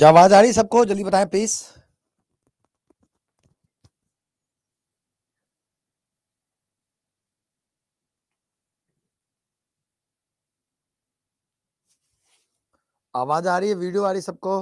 क्या आवाज आ रही सबको जल्दी बताएं प्लीज आवाज आ रही है वीडियो आ रही सबको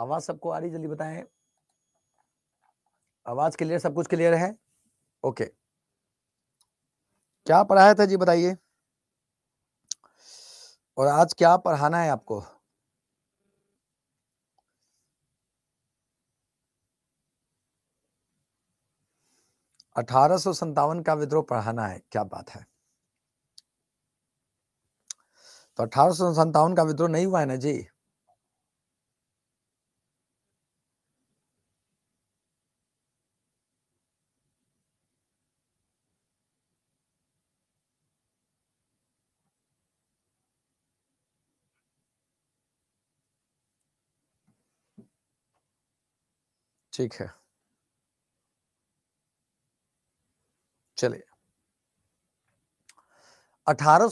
आवाज सबको आ रही जल्दी बताएं आवाज क्लियर सब कुछ क्लियर है ओके क्या पढ़ाया था जी बताइए और आज क्या पढ़ाना है आपको अठारह का विद्रोह पढ़ाना है क्या बात है तो अठारह का विद्रोह नहीं हुआ है ना जी ठीक है चलिए अठारह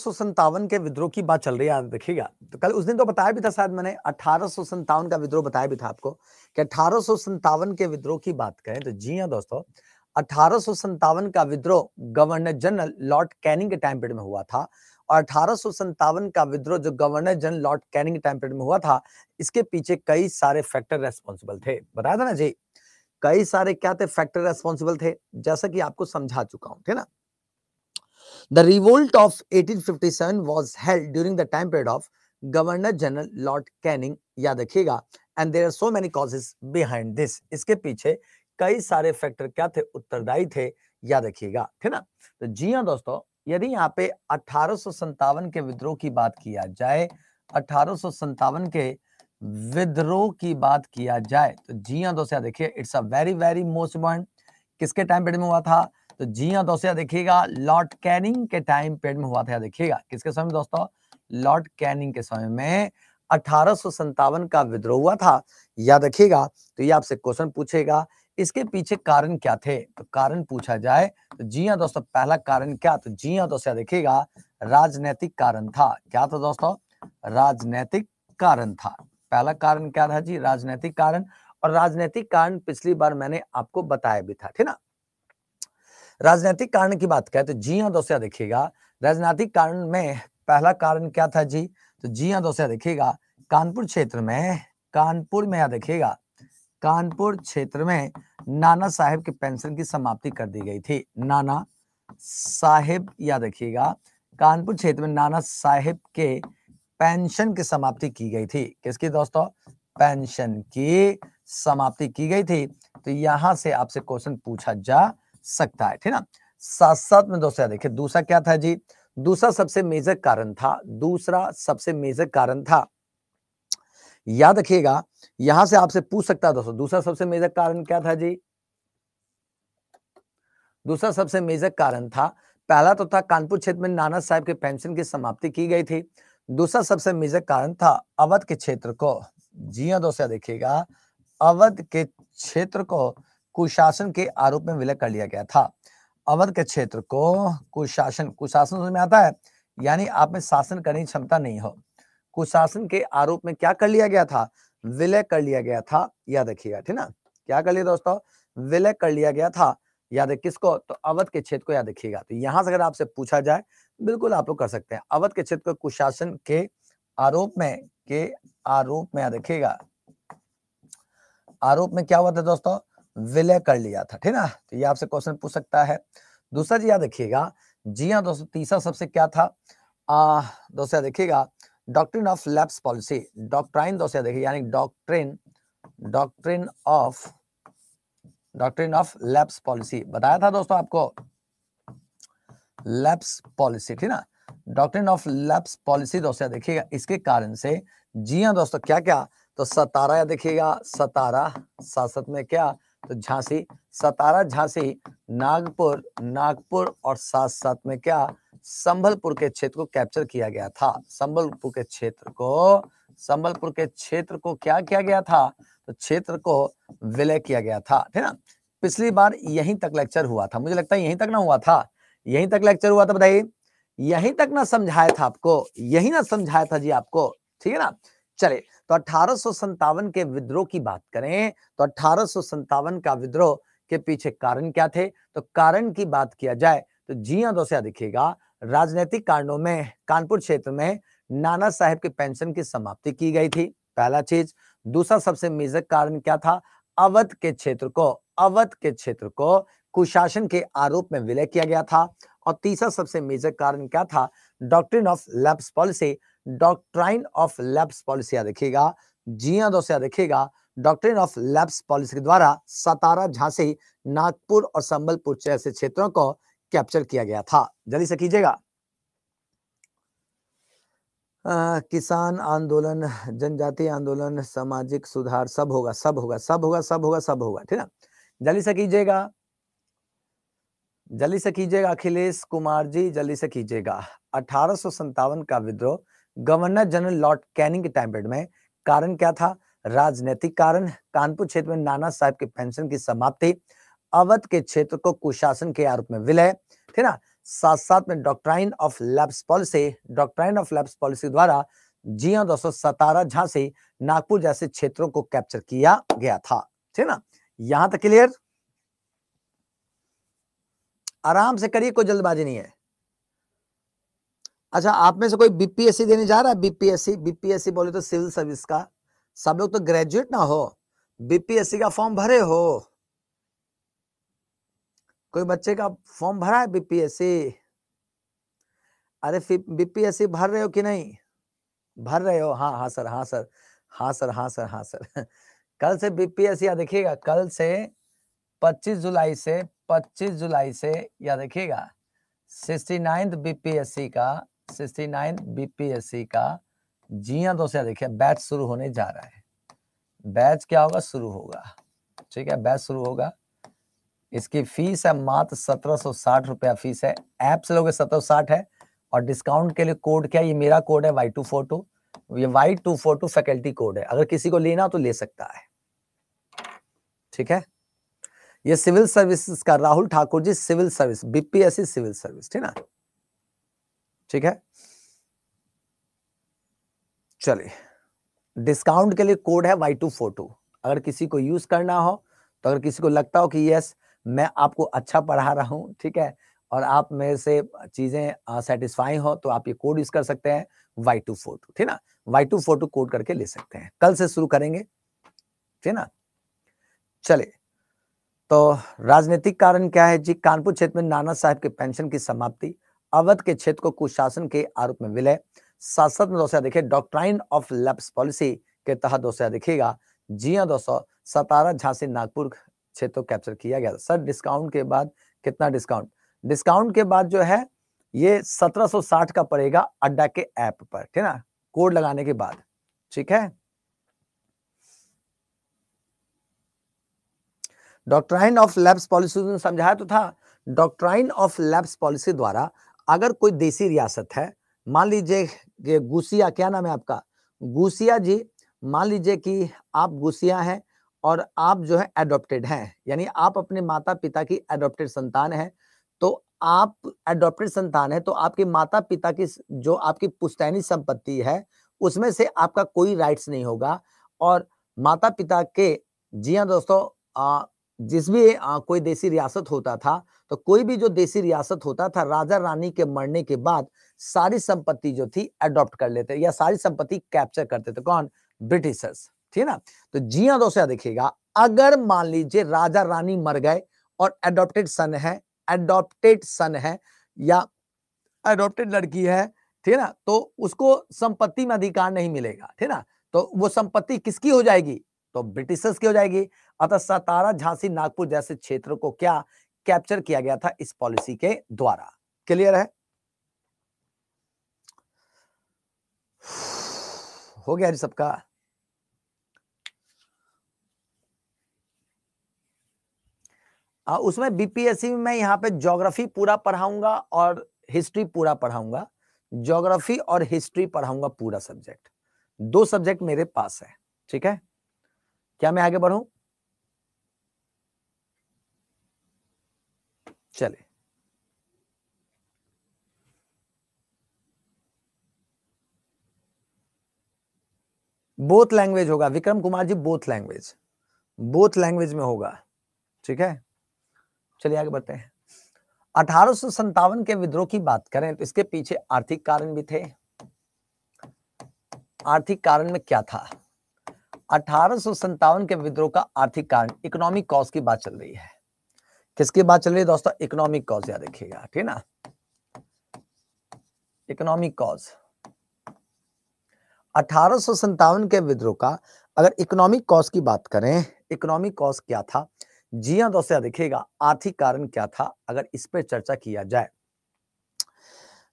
के विद्रोह की बात चल रही है देखिएगा तो कल उस दिन तो बताया भी था शायद मैंने अठारह का विद्रोह बताया भी था आपको कि अठारह के विद्रोह की बात करें तो जी हाँ दोस्तों अठारह का विद्रोह गवर्नर जनरल लॉर्ड कैनिंग के टाइम पीरियड में हुआ था और अठारह का विद्रोह जो governor general lord Canning time period में हुआ था इसके पीछे कई सारे फैक्टर रेस्पॉन्सिबल थे बताया था ना जी कई सारे क्या थे फैक्टर रेस्पॉन्सिबल थे जैसा कि आपको समझा चुका हूं ठीक ना the revolt of 1857 was held during the time period of governor general lord Canning याद रखिएगा and there are so many causes behind this इसके पीछे कई सारे फैक्टर क्या थे उत्तरदायी थे याद रखिएगा ठीक ना तो जी हाँ दोस्तों यदि यहाँ पे अठारह के विद्रोह की बात किया जाए अठारह के विद्रोह की बात किया जाए तो जिया हाँ दोस्या देखिए it's a very very most important किसके टाइम पीरियड में हुआ था तो जिया हाँ दोस्या देखिएगा लॉर्ड कैनिंग के टाइम पीरियड में हुआ था देखिएगा किसके समय दोस्तों लॉर्ड कैनिंग के समय में अठारह का विद्रोह हुआ था याद रखिएगा तो ये आपसे क्वेश्चन पूछेगा इसके पीछे कारण क्या थे तो कारण पूछा जाए तो जी हाँ दोस्तों पहला कारण क्या तो जी हाँ दोस्तों देखिएगा राजनैतिक कारण था क्या था दोस्तों राजनैतिक कारण था पहला कारण क्या था जी राजनैतिक कारण और राजनैतिक कारण पिछली बार मैंने आपको बताया भी था ठीक ना राजनैतिक कारण की बात करें तो जी हाँ दोस्तों देखिएगा राजनैतिक कारण में पहला कारण क्या था जी तो जी हाँ दोस्तों देखिएगा कानपुर क्षेत्र में कानपुर में यहाँ देखिएगा कानपुर क्षेत्र में नाना साहेब के पेंशन की समाप्ति कर दी गई थी नाना साहेब याद रखिएगा कानपुर क्षेत्र में नाना साहेब के पेंशन की समाप्ति की गई थी किसकी दोस्तों पेंशन की समाप्ति की गई थी तो यहां से आपसे क्वेश्चन पूछा जा सकता है ठीक ना साथ साथ में दोस्तों देखिए दूसरा क्या था जी दूसरा सबसे मेजर कारण था दूसरा सबसे मेजर कारण था याद रखिएगा यहां से आपसे पूछ सकता है दोस्तों दूसरा सबसे मेजर कारण क्या था जी दूसरा सबसे मेजर कारण था पहला तो था कानपुर क्षेत्र में नाना साहब के पेंशन की समाप्ति की गई थी दूसरा सबसे मेजर कारण था अवध के क्षेत्र को जी हाँ दोस्तों देखिएगा अवध के क्षेत्र को कुशासन के आरोप में विलय कर लिया गया था अवध के क्षेत्र को कुशासन कुशासन में आता है यानी आप में शासन करने की क्षमता नहीं हो कुशासन के आरोप में क्या कर लिया गया था विलय कर लिया गया था याद रखिएगा ठीक ना क्या कर लिया दोस्तों विलय कर लिया गया था याद है किसको तो अवध के क्षेत्र को याद रखिएगा तो यहां से अगर आपसे पूछा जाए बिल्कुल आप लोग कर सकते हैं अवध के क्षेत्र को कुशासन के आरोप में के आरोप में याद रखिएगा आरोप में क्या हुआ था दोस्तों विलय कर लिया था ठीक ना तो ये आपसे क्वेश्चन पूछ सकता है दूसरा जी याद रखिएगा जी हाँ दोस्तों तीसरा सबसे क्या था दोस्तों देखिएगा doctrine of lapse policy doctrine दो देखिए यानी doctrine doctrine of doctrine of lapse policy बताया था दोस्तों आपको लैप्स पॉलिसी ठीक ना डॉक्ट्रिन ऑफ लैप्स पॉलिसी दोस्तों देखिएगा इसके कारण से जी हाँ दोस्तों क्या क्या तो सतारा या देखिएगा सतारा सासत में क्या तो झांसी सतारा झांसी नागपुर नागपुर और साथ साथ में क्या संभलपुर के क्षेत्र को कैप्चर किया गया था संबलपुर के क्षेत्र को संबलपुर के क्षेत्र को क्या किया गया था तो क्षेत्र को विलय किया गया था ठीक ना पिछली बार यहीं तक लेक्चर हुआ था मुझे लगता है यहीं तक ना हुआ था यहीं तक लेक्चर हुआ था बताइए यहीं तक ना समझाया था आपको यही ना समझाया था जी आपको ठीक है ना चले तो अठारह के विद्रोह की बात करें तो अठारह का विद्रोह के पीछे कारण क्या थे तो कारण की बात किया जाए तो जी हाँ दोस्तों दिखेगा राजनीतिक कारणों में कानपुर क्षेत्र में नाना साहब के पेंशन की समाप्ति की गई थी पहला चीज दूसरा सबसे मेजर कारण क्या था अवध के क्षेत्र को अवध के क्षेत्र को कुशासन के आरोप में विलय किया गया था और तीसरा सबसे मेजर कारण क्या था doctrine of lapse policy doctrine of lapse policy याद रखिएगा जी हाँ दोस्तों याद रखिएगा डॉक्ट्रिन ऑफ लैब्स पॉलिसी के द्वारा सतारा झांसी नागपुर और संबलपुर जैसे क्षेत्रों को कैप्चर किया गया था जल्दी से कीजिएगा किसान आंदोलन जनजाति आंदोलन सामाजिक सुधार सब होगा सब होगा सब होगा सब होगा सब होगा ठीक ना जल्दी से कीजिएगा जल्दी से कीजिएगा अखिलेश कुमार जी जल्दी से कीजिएगा अठारह का विद्रोह गवर्नर जनरल लॉर्ड कैनिंग के टाइम पीरियड में कारण क्या था राजनीतिक कारण कानपुर क्षेत्र में नाना साहब के पेंशन की समाप्ति अवध के क्षेत्र को कुशासन के आरोप में विलय थे ना साथ साथ में doctrine of lapse policy doctrine of lapse policy द्वारा जी हाँ दोस्तों सतारा झांसी नागपुर जैसे क्षेत्रों को कैप्चर किया गया था ठीक ना यहां तक क्लियर आराम से करिए कोई जल्दबाजी नहीं है अच्छा आप में से कोई बीपीएससी देने जा रहा है बीपीएससी बीपीएससी बोले तो सिविल सर्विस का सब लोग तो ग्रेजुएट ना हो बीपीएससी का फॉर्म भरे हो कोई बच्चे का फॉर्म भरा है बीपीएससी अरे बीपीएससी भर रहे हो कि नहीं भर रहे हो हाँ हाँ सर हाँ सर हाँ सर हाँ सर हाँ सर कल से बीपीएससी या देखिएगा कल से 25 जुलाई से 25 जुलाई से या देखिएगा सिक्सटी नाइन्थ बीपीएससी का सिक्सटी नाइन्थ बीपीएससी का जी हाँ दोस्तों देखिए बैच शुरू होने जा रहा है बैच क्या होगा शुरू होगा ठीक है बैच शुरू होगा इसकी फीस है मात्र सत्रह सौ साठ रुपया फीस है एप्स से सत्रह सत्रह साठ है और डिस्काउंट के लिए कोड क्या ये मेरा कोड है वाई टू फोर टू ये Y two four two faculty code है अगर किसी को लेना हो तो ले सकता है ठीक है ये सिविल सर्विस का Rahul Thakur ji civil service BPSC civil service ठीक ना ठीक है चलिए डिस्काउंट के लिए कोड है वाई टू फोर टू अगर किसी को यूज करना हो तो अगर किसी को लगता हो कि यस मैं आपको अच्छा पढ़ा रहा हूँ ठीक है और आप मेरे से चीजें सेटिस्फाई हो तो आप ये कोड यूज कर सकते हैं वाई टू फोर टू ठीक ना Y two four two code करके ले सकते हैं कल से शुरू करेंगे ठीक ना चले तो राजनीतिक कारण क्या है जी कानपुर क्षेत्र में नाना साहब के पेंशन की समाप्ति अवध के क्षेत्र को कुशासन के आरोप में विलय सांसद साथ में दोस्तों देखिए डॉक्ट्राइन ऑफ लैप्स पॉलिसी के तहत दोस्तों देखिएगा जी हाँ दोस्तों सतारा झांसी नागपुर अच्छे तो कैप्चर किया गया सर डिस्काउंट के बाद कितना डिस्काउंट डिस्काउंट के बाद जो है ये 1760 का पड़ेगा अड्डा के ऐप पर ठीक ना कोड लगाने के बाद ठीक है डॉक्ट्राइन ऑफ लैब्स पॉलिसी समझाया तो था डॉक्ट्राइन ऑफ लैब्स पॉलिसी द्वारा अगर कोई देसी रियासत है मान लीजिए ये गुसिया क्या नाम है आपका गुसिया जी मान लीजिए कि आप गुसिया हैं और आप जो है एडोप्टेड हैं यानी आप अपने माता पिता की एडोप्टेड संतान है तो आप एडोप्टेड संतान है तो आपके माता पिता की जो आपकी पुस्तैनी संपत्ति है उसमें से आपका कोई राइट्स नहीं होगा और माता पिता के जी हाँ दोस्तों आ, जिस भी आ, कोई देसी रियासत होता था तो कोई भी जो देसी रियासत होता था राजा रानी के मरने के बाद सारी संपत्ति जो थी एडॉप्ट कर लेते या सारी संपत्ति कैप्चर करते थे कौन ब्रिटिशर्स ठीक है ना तो जिया दोस्तों देखिएगा अगर मान लीजिए राजा रानी मर गए और एडोप्टेड सन है एडोप्टेड सन है या एडोप्टेड लड़की है ठीक है ना तो उसको संपत्ति में अधिकार नहीं मिलेगा ठीक है ना तो वो संपत्ति किसकी हो जाएगी तो ब्रिटिशर्स की हो जाएगी अतः सतारा झांसी नागपुर जैसे क्षेत्र को क्या कैप्चर किया गया था इस पॉलिसी के द्वारा क्लियर है हो गया जी सबका उसमें बीपीएससी में यहाँ पे ज्योग्राफी पूरा पढ़ाऊंगा और हिस्ट्री पूरा पढ़ाऊंगा ज्योग्राफी और हिस्ट्री पढ़ाऊंगा पूरा सब्जेक्ट दो सब्जेक्ट मेरे पास है ठीक है क्या मैं आगे बढ़ू चले बोथ लैंग्वेज होगा Vikram Kumar ji both language both language में होगा ठीक है चलिए आगे बढ़ते हैं अठारह के विद्रोह की बात करें तो इसके पीछे आर्थिक कारण भी थे आर्थिक कारण में क्या था अठारह के विद्रोह का आर्थिक कारण इकोनॉमिक कॉज की बात चल रही है किसकी बात चल रही है दोस्तों इकोनॉमिक कॉज याद रखिएगा ठीक ना इकोनॉमिक कॉज अठारह के विद्रोह का अगर इकोनॉमिक कॉज की बात करें इकोनॉमिक कॉज क्या था जिया हाँ दोस्तों देखिएगा आर्थिक कारण क्या था अगर इस पर चर्चा किया जाए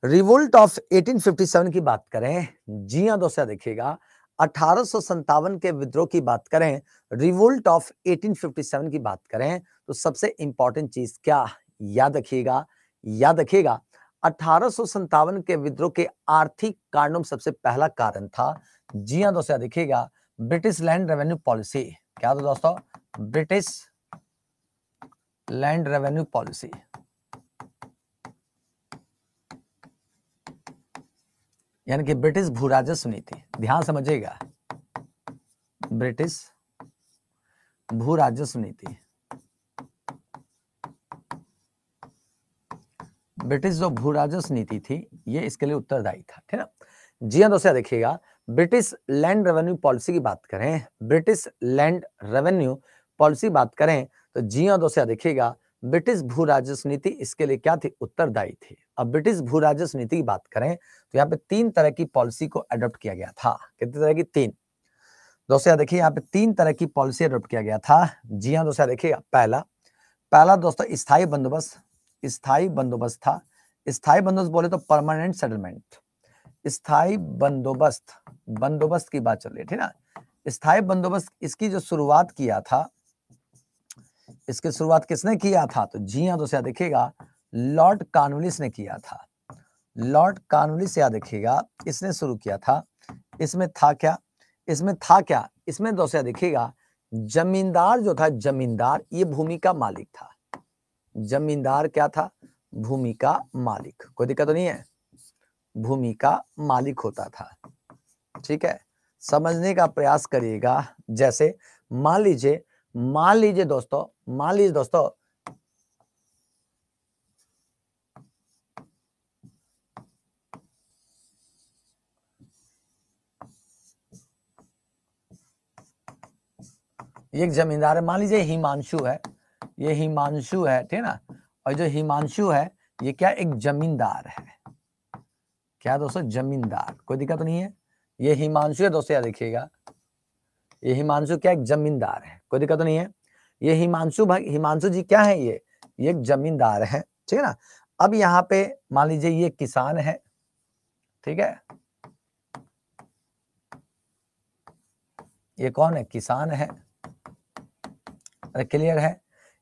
रिवोल्ट ऑफ 1857 की बात करें जी हाँ दोस्तों देखिएगा अठारह के विद्रोह की बात करें रिवोल्ट ऑफ 1857 की बात करें तो सबसे इंपॉर्टेंट चीज क्या याद रखिएगा याद रखिएगा अठारह के विद्रोह के आर्थिक कारणों में सबसे पहला कारण था जी हाँ दोस्तों देखिएगा ब्रिटिश लैंड रेवेन्यू पॉलिसी क्या था दोस्तों ब्रिटिश लैंड रेवेन्यू पॉलिसी यानी कि ब्रिटिश भू राजस्व नीति ध्यान समझिएगा ब्रिटिश भू राजस्व नीति ब्रिटिश जो भू राजस्व नीति थी ये इसके लिए उत्तरदायी था ठीक है जी हाँ दोस्तों देखिएगा ब्रिटिश लैंड रेवेन्यू पॉलिसी की बात करें ब्रिटिश लैंड रेवेन्यू पॉलिसी बात करें तो जिया दोसा देखिएगा ब्रिटिश भू राजस्व नीति इसके लिए क्या थी उत्तरदायी थी अब ब्रिटिश भू राजस्व नीति की बात करें तो यहाँ पे तीन तरह की पॉलिसी को अडोप्ट किया गया था कितनी तरह की तीन दोस्तों देखिए यहाँ पे तीन तरह की पॉलिसी अडोप्ट किया गया था जी हाँ दोस्तों देखिए पहला पहला दोस्तों स्थायी बंदोबस्त स्थायी बंदोबस्त था स्थायी बंदोबस्त बोले तो परमानेंट सेटलमेंट स्थायी बंदोबस्त बंदोबस्त की बात चल रही है ठीक ना स्थायी बंदोबस्त इसकी जो शुरुआत किया था इसकी शुरुआत किसने किया था तो जी हाँ दोस्तों देखिएगा लॉर्ड कार्नवलिस ने किया था लॉर्ड कार्नवलिस याद देखिएगा इसने शुरू किया था इसमें था क्या इसमें था क्या इसमें दोस्तों देखिएगा जमींदार जो था जमींदार ये भूमि का मालिक था जमींदार क्या था भूमि का मालिक कोई दिक्कत तो नहीं है भूमि का मालिक होता था ठीक है समझने का प्रयास करिएगा जैसे मान लीजिए मान लीजिए दोस्तों मान लीजिए दोस्तों एक जमींदार है मान लीजिए हिमांशु है ये हिमांशु है ठीक ना और जो हिमांशु है ये क्या एक जमींदार है क्या दोस्तों जमींदार कोई दिक्कत नहीं है ये हिमांशु है दोस्तों यार देखिएगा ये हिमांशु क्या एक जमींदार है कोई दिक्कत तो नहीं है ये हिमांशु भाई हिमांशु जी क्या है ये ये एक जमींदार है ठीक है ना अब यहाँ पे मान लीजिए ये किसान है ठीक है ये कौन है किसान है अरे क्लियर है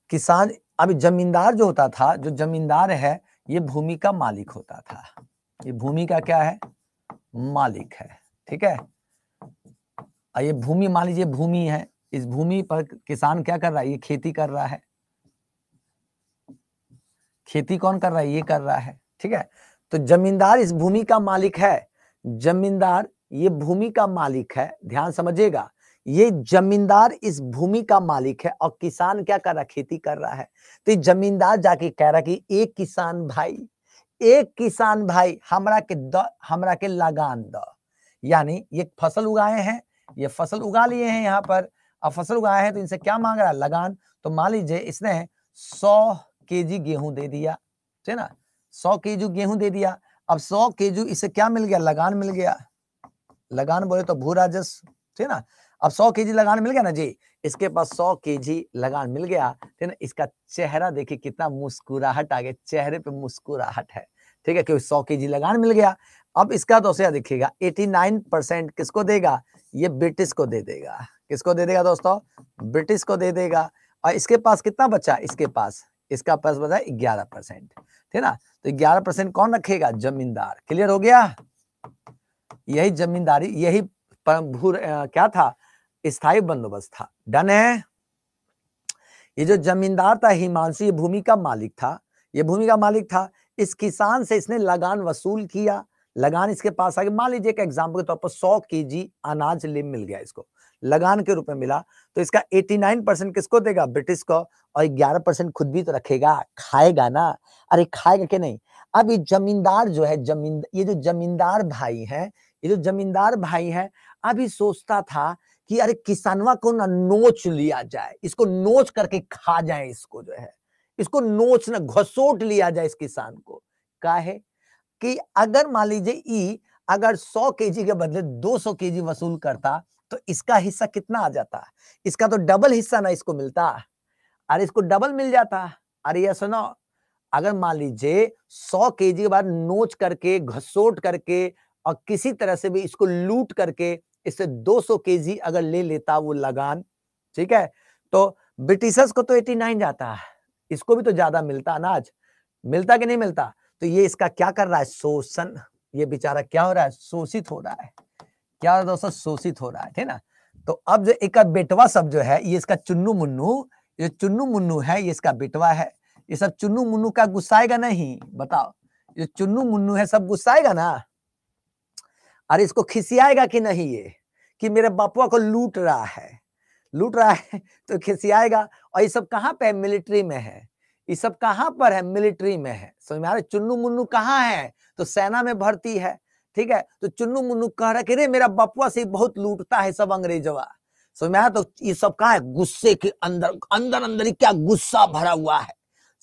किसान अब जमींदार जो होता था जो जमींदार है ये भूमि का मालिक होता था ये भूमि का क्या है मालिक है ठीक है ये भूमि मान लीजिए भूमि है इस भूमि पर किसान क्या कर रहा है ये खेती कर रहा है खेती कौन कर रहा है ये कर रहा है ठीक है तो जमींदार इस भूमि का मालिक है जमींदार ये भूमि का मालिक है ध्यान समझिएगा ये जमींदार इस भूमि का मालिक है और किसान क्या कर रहा है खेती कर रहा है तो ये जमींदार जाके कह रहा कि एक किसान भाई एक किसान भाई हमरा के द हमरा के लगान द यानी ये फसल उगाए हैं ये फसल उगा लिए हैं यहाँ पर अब फसल उगाए हैं तो इनसे क्या मांग रहा है लगान तो मान लीजिए इसने सौ के जी गेहूं दे दिया ठीक है ना सौ के जी गेहूं दे दिया अब सौ के जी इसे क्या मिल गया लगान मिल गया लगान बोले तो भू राजस्व ठीक है ना अब सौ के जी लगान मिल गया ना जी इसके पास सौ के जी लगान मिल गया ठीक ना इसका चेहरा देखिए कितना मुस्कुराहट आ गया चेहरे पे मुस्कुराहट है ठीक है क्योंकि सौ के जी लगान मिल गया अब इसका तो दोषा देखिएगा एटी नाइन परसेंट किसको देगा ये ब्रिटिश को दे देगा किसको दे देगा दोस्तों ब्रिटिश को दे देगा और इसके पास कितना बचा इसके पास इसका पास बचा ग्यारह परसेंट ठीक ना तो ग्यारह परसेंट कौन रखेगा जमींदार क्लियर हो गया यही जमींदारी यही परम भू क्या था स्थायी बंदोबस्त था डन है ये जो जमींदार था हिमांशु ये भूमि का मालिक था ये भूमि का मालिक था इस किसान से इसने लगान वसूल किया लगान इसके पास आ गया मान लीजिए एक एग्जाम्पल के तौर पर सौ के जी अनाज लिम मिल गया इसको लगान के रूप में मिला तो इसका 89 परसेंट किसको देगा ब्रिटिश को और 11 परसेंट खुद भी तो रखेगा खाएगा ना अरे खाएगा कि नहीं अब ये जमींदार जो है जमीन ये जो जमींदार भाई है ये जो जमींदार भाई है अभी सोचता था कि अरे किसानवा को ना नोच लिया जाए इसको नोच करके खा जाए इसको जो है इसको नोच ना घसोट लिया जाए इस किसान को का है कि अगर मान लीजिए ई अगर 100 केजी के बदले 200 केजी वसूल करता तो इसका हिस्सा कितना आ जाता इसका तो डबल हिस्सा ना इसको मिलता अरे इसको डबल मिल जाता अरे यह सुनो अगर मान लीजिए 100 केजी के बाद नोच करके घसोट करके और किसी तरह से भी इसको लूट करके इससे 200 केजी अगर ले लेता वो लगान ठीक है तो ब्रिटिशर्स को तो 89 जाता है इसको भी तो ज्यादा मिलता अनाज मिलता कि नहीं मिलता तो ये इसका क्या कर रहा है शोषण ये बेचारा क्या हो रहा है शोषित हो रहा है क्या हो रहा है दोस्तों शोषित हो रहा है ठीक ना तो अब जो एक बेटवा सब जो है ये इसका चुन्नू मुन्नू ये चुन्नू मुन्नू है ये इसका बेटवा है ये सब चुन्नू मुन्नू का गुस्साएगा नहीं बताओ ये चुन्नू मुन्नू है सब गुस्साएगा ना अरे इसको खिसियाएगा कि नहीं ये कि मेरे बापुआ को लूट रहा है लूट रहा है तो खिसियाएगा और ये सब कहाँ पे मिलिट्री में है ये सब कहां पर है मिलिट्री में है समझ में आ रहा चुन्नू मुन्नू कहाँ है तो सेना में भर्ती है ठीक है तो चुन्नू मुन्नू कह रहा कि रे मेरा बपुआ से बहुत लूटता है सब अंग्रेजवा समझ में आया तो ये सब कहा है गुस्से के अंदर अंदर अंदर क्या गुस्सा भरा हुआ है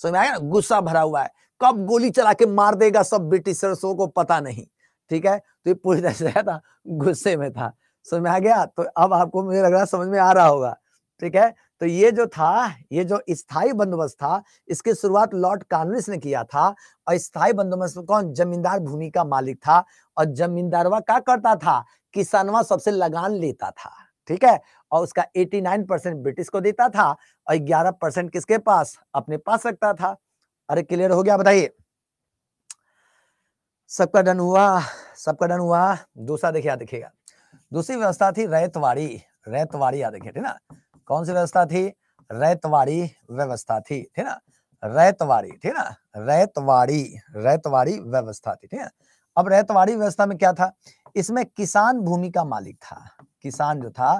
समझ में आया ना गुस्सा भरा हुआ है कब गोली चला के मार देगा सब ब्रिटिशर्सों को पता नहीं ठीक है तो ये पूरी तरह से था गुस्से में था समझ में आ गया तो अब आपको मुझे लग रहा समझ में आ रहा होगा ठीक है तो ये जो था ये जो स्थायी बंदोबस्त था इसकी शुरुआत लॉर्ड कार्नलिस ने किया था और स्थायी बंदोबस्त कौन जमींदार भूमि का मालिक था और जमींदारवा क्या करता था किसानवा सबसे लगान लेता था ठीक है और उसका 89 परसेंट ब्रिटिश को देता था और 11 परसेंट किसके पास अपने पास रखता था अरे क्लियर हो गया बताइए सबका डन हुआ सबका डन हुआ दूसरा देखिए देखिएगा दूसरी व्यवस्था थी रैतवाड़ी रैतवाड़ी याद देखिए ठीक ना कौन सी व्यवस्था थी रैतवाड़ी व्यवस्था थी ठीक ना रैतवाड़ी ठीक ना रैतवाड़ी रैतवाड़ी व्यवस्था थी ठीक है अब रैतवाड़ी व्यवस्था में क्या था इसमें किसान भूमि का मालिक था किसान जो था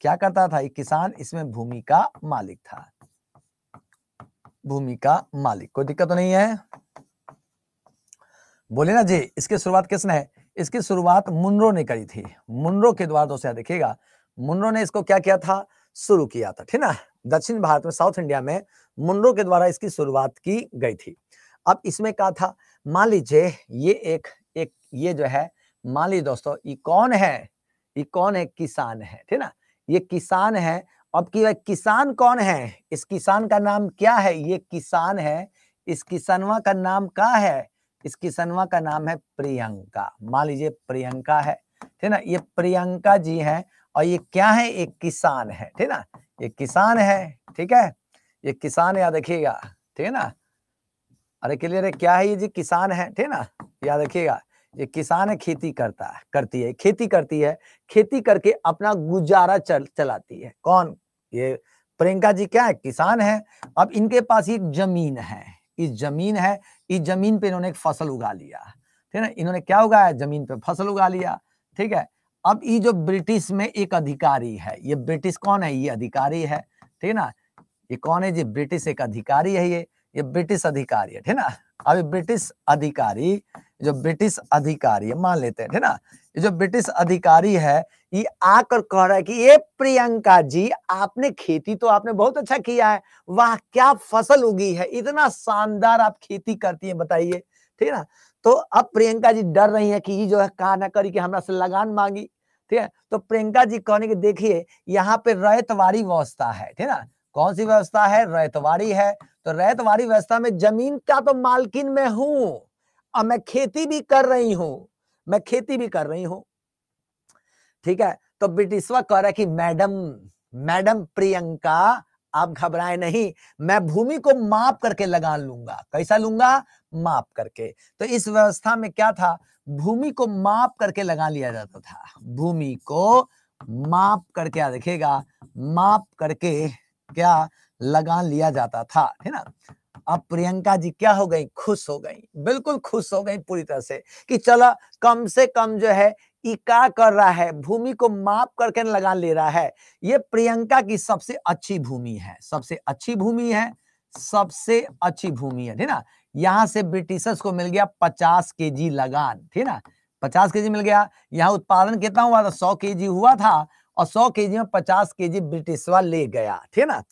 क्या करता था किसान इसमें भूमि का मालिक था भूमि का मालिक कोई दिक्कत तो नहीं है बोले ना जी इसकी शुरुआत किसने है इसकी शुरुआत मुनरो ने करी थी मुनरो के द्वारा दोस्तों देखिएगा मुनरो ने इसको क्या किया था शुरू किया था ठीक ना दक्षिण भारत में साउथ इंडिया में मुंडो के द्वारा इसकी शुरुआत की गई थी अब इसमें कहा था मान लीजिए ये एक एक ये जो है मान लीजिए दोस्तों ये कौन है ये कौन है किसान है ठीक ना ये किसान है अब कि किसान कौन है इस किसान का नाम क्या है ये किसान है इस किसानवा का नाम क्या है इस किसानवा का नाम है प्रियंका मान लीजिए प्रियंका है ठीक ना ये प्रियंका जी हैं और ये क्या है एक किसान है ठीक ना ये किसान है ठीक है ये किसान याद रखिएगा ठीक है ना अरे क्लियर है क्या है ये जी किसान है ठीक ना याद रखिएगा ये किसान है खेती करता है करती है खेती करती है खेती करके अपना गुजारा चल चलाती है कौन ये प्रियंका जी क्या है किसान है अब इनके पास एक जमीन है इस जमीन है इस जमीन पे इन्होंने एक फसल उगा लिया ठीक है इन्होंने क्या उगाया जमीन पे फसल उगा लिया ठीक है अब ये जो ब्रिटिश में एक अधिकारी है ये ब्रिटिश कौन है ये अधिकारी है ठीक ना ये कौन है जी ब्रिटिश एक अधिकारी है ये ये ब्रिटिश अधिकारी है ठीक ना अब ब्रिटिश अधिकारी जो ब्रिटिश अधिकारी है मान लेते हैं ठीक ना ये जो ब्रिटिश अधिकारी है ये आकर कह रहा है कि ये प्रियंका जी आपने खेती तो आपने बहुत अच्छा किया है वह क्या फसल उगी है इतना शानदार आप खेती करती है बताइए ठीक है ना तो अब प्रियंका जी डर रही है कि ये जो है कहा ना करी कि हमारा से लगान मांगी ठीक है तो प्रियंका जी कहने की देखिए यहाँ पे रैतवारी व्यवस्था है ठीक है कौन सी व्यवस्था है रैतवारी है तो रैतवारी व्यवस्था में जमीन का तो मालकिन में हूं और मैं खेती भी कर रही हूं मैं खेती भी कर रही हूं ठीक है तो ब्रिटिशवा कह रहा है कि मैडम मैडम प्रियंका आप घबराए नहीं मैं भूमि को माप करके लगान लूंगा कैसा लूंगा माप करके तो इस व्यवस्था में क्या था भूमि को माप करके लगा लिया जाता था भूमि को माप करके आ माप करके क्या लगा लिया जाता था है ना अब प्रियंका जी क्या हो गई खुश हो गई बिल्कुल खुश हो गई पूरी तरह से कि चलो कम से कम जो है इका कर रहा है भूमि को माप करके लगा ले रहा है ये प्रियंका की सबसे अच्छी भूमि है सबसे अच्छी भूमि है सबसे अच्छी भूमि है ना यहां से ब्रिटिशर्स को मिल गया पचास के जी लगान ठीक ना पचास के जी मिल गया यहाँ उत्पादन कितना हुआ था सौ के जी हुआ था और सौ के जी में पचास के जी ब्रिटिशवा ले गया ठीक ना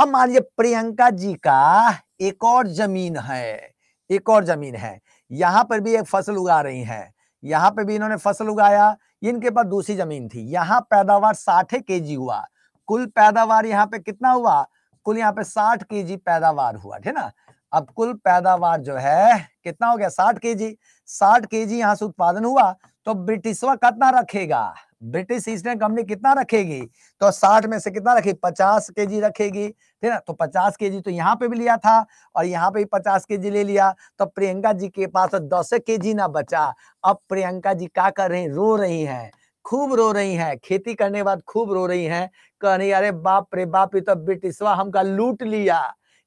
अब मान लीजिए प्रियंका जी का एक और जमीन है एक और जमीन है यहाँ पर भी एक फसल उगा रही है यहाँ पर भी इन्होंने फसल उगाया इनके पास दूसरी जमीन थी यहाँ पैदावार साठ के जी हुआ कुल पैदावार यहाँ पे कितना हुआ कुल यहाँ पे साठ के जी पैदावार हुआ ठीक ना अब कुल पैदावार जो है कितना हो गया साठ के जी साठ के जी यहाँ से उत्पादन हुआ तो ब्रिटिशवा कितना रखेगा ब्रिटिश ईस्ट इंडिया कंपनी कितना रखेगी तो साठ में से कितना रखेगी पचास के जी रखेगी ठीक है तो पचास के जी तो यहाँ पे भी लिया था और यहाँ पे भी पचास के जी ले लिया तो प्रियंका जी के पास तो दस के जी ना बचा अब प्रियंका जी क्या कर रही रो रही हैं खूब रो रही हैं खेती करने के बाद खूब रो रही हैं कह रही अरे बाप रे बाप ये तो ब्रिटिशवा हमका लूट लिया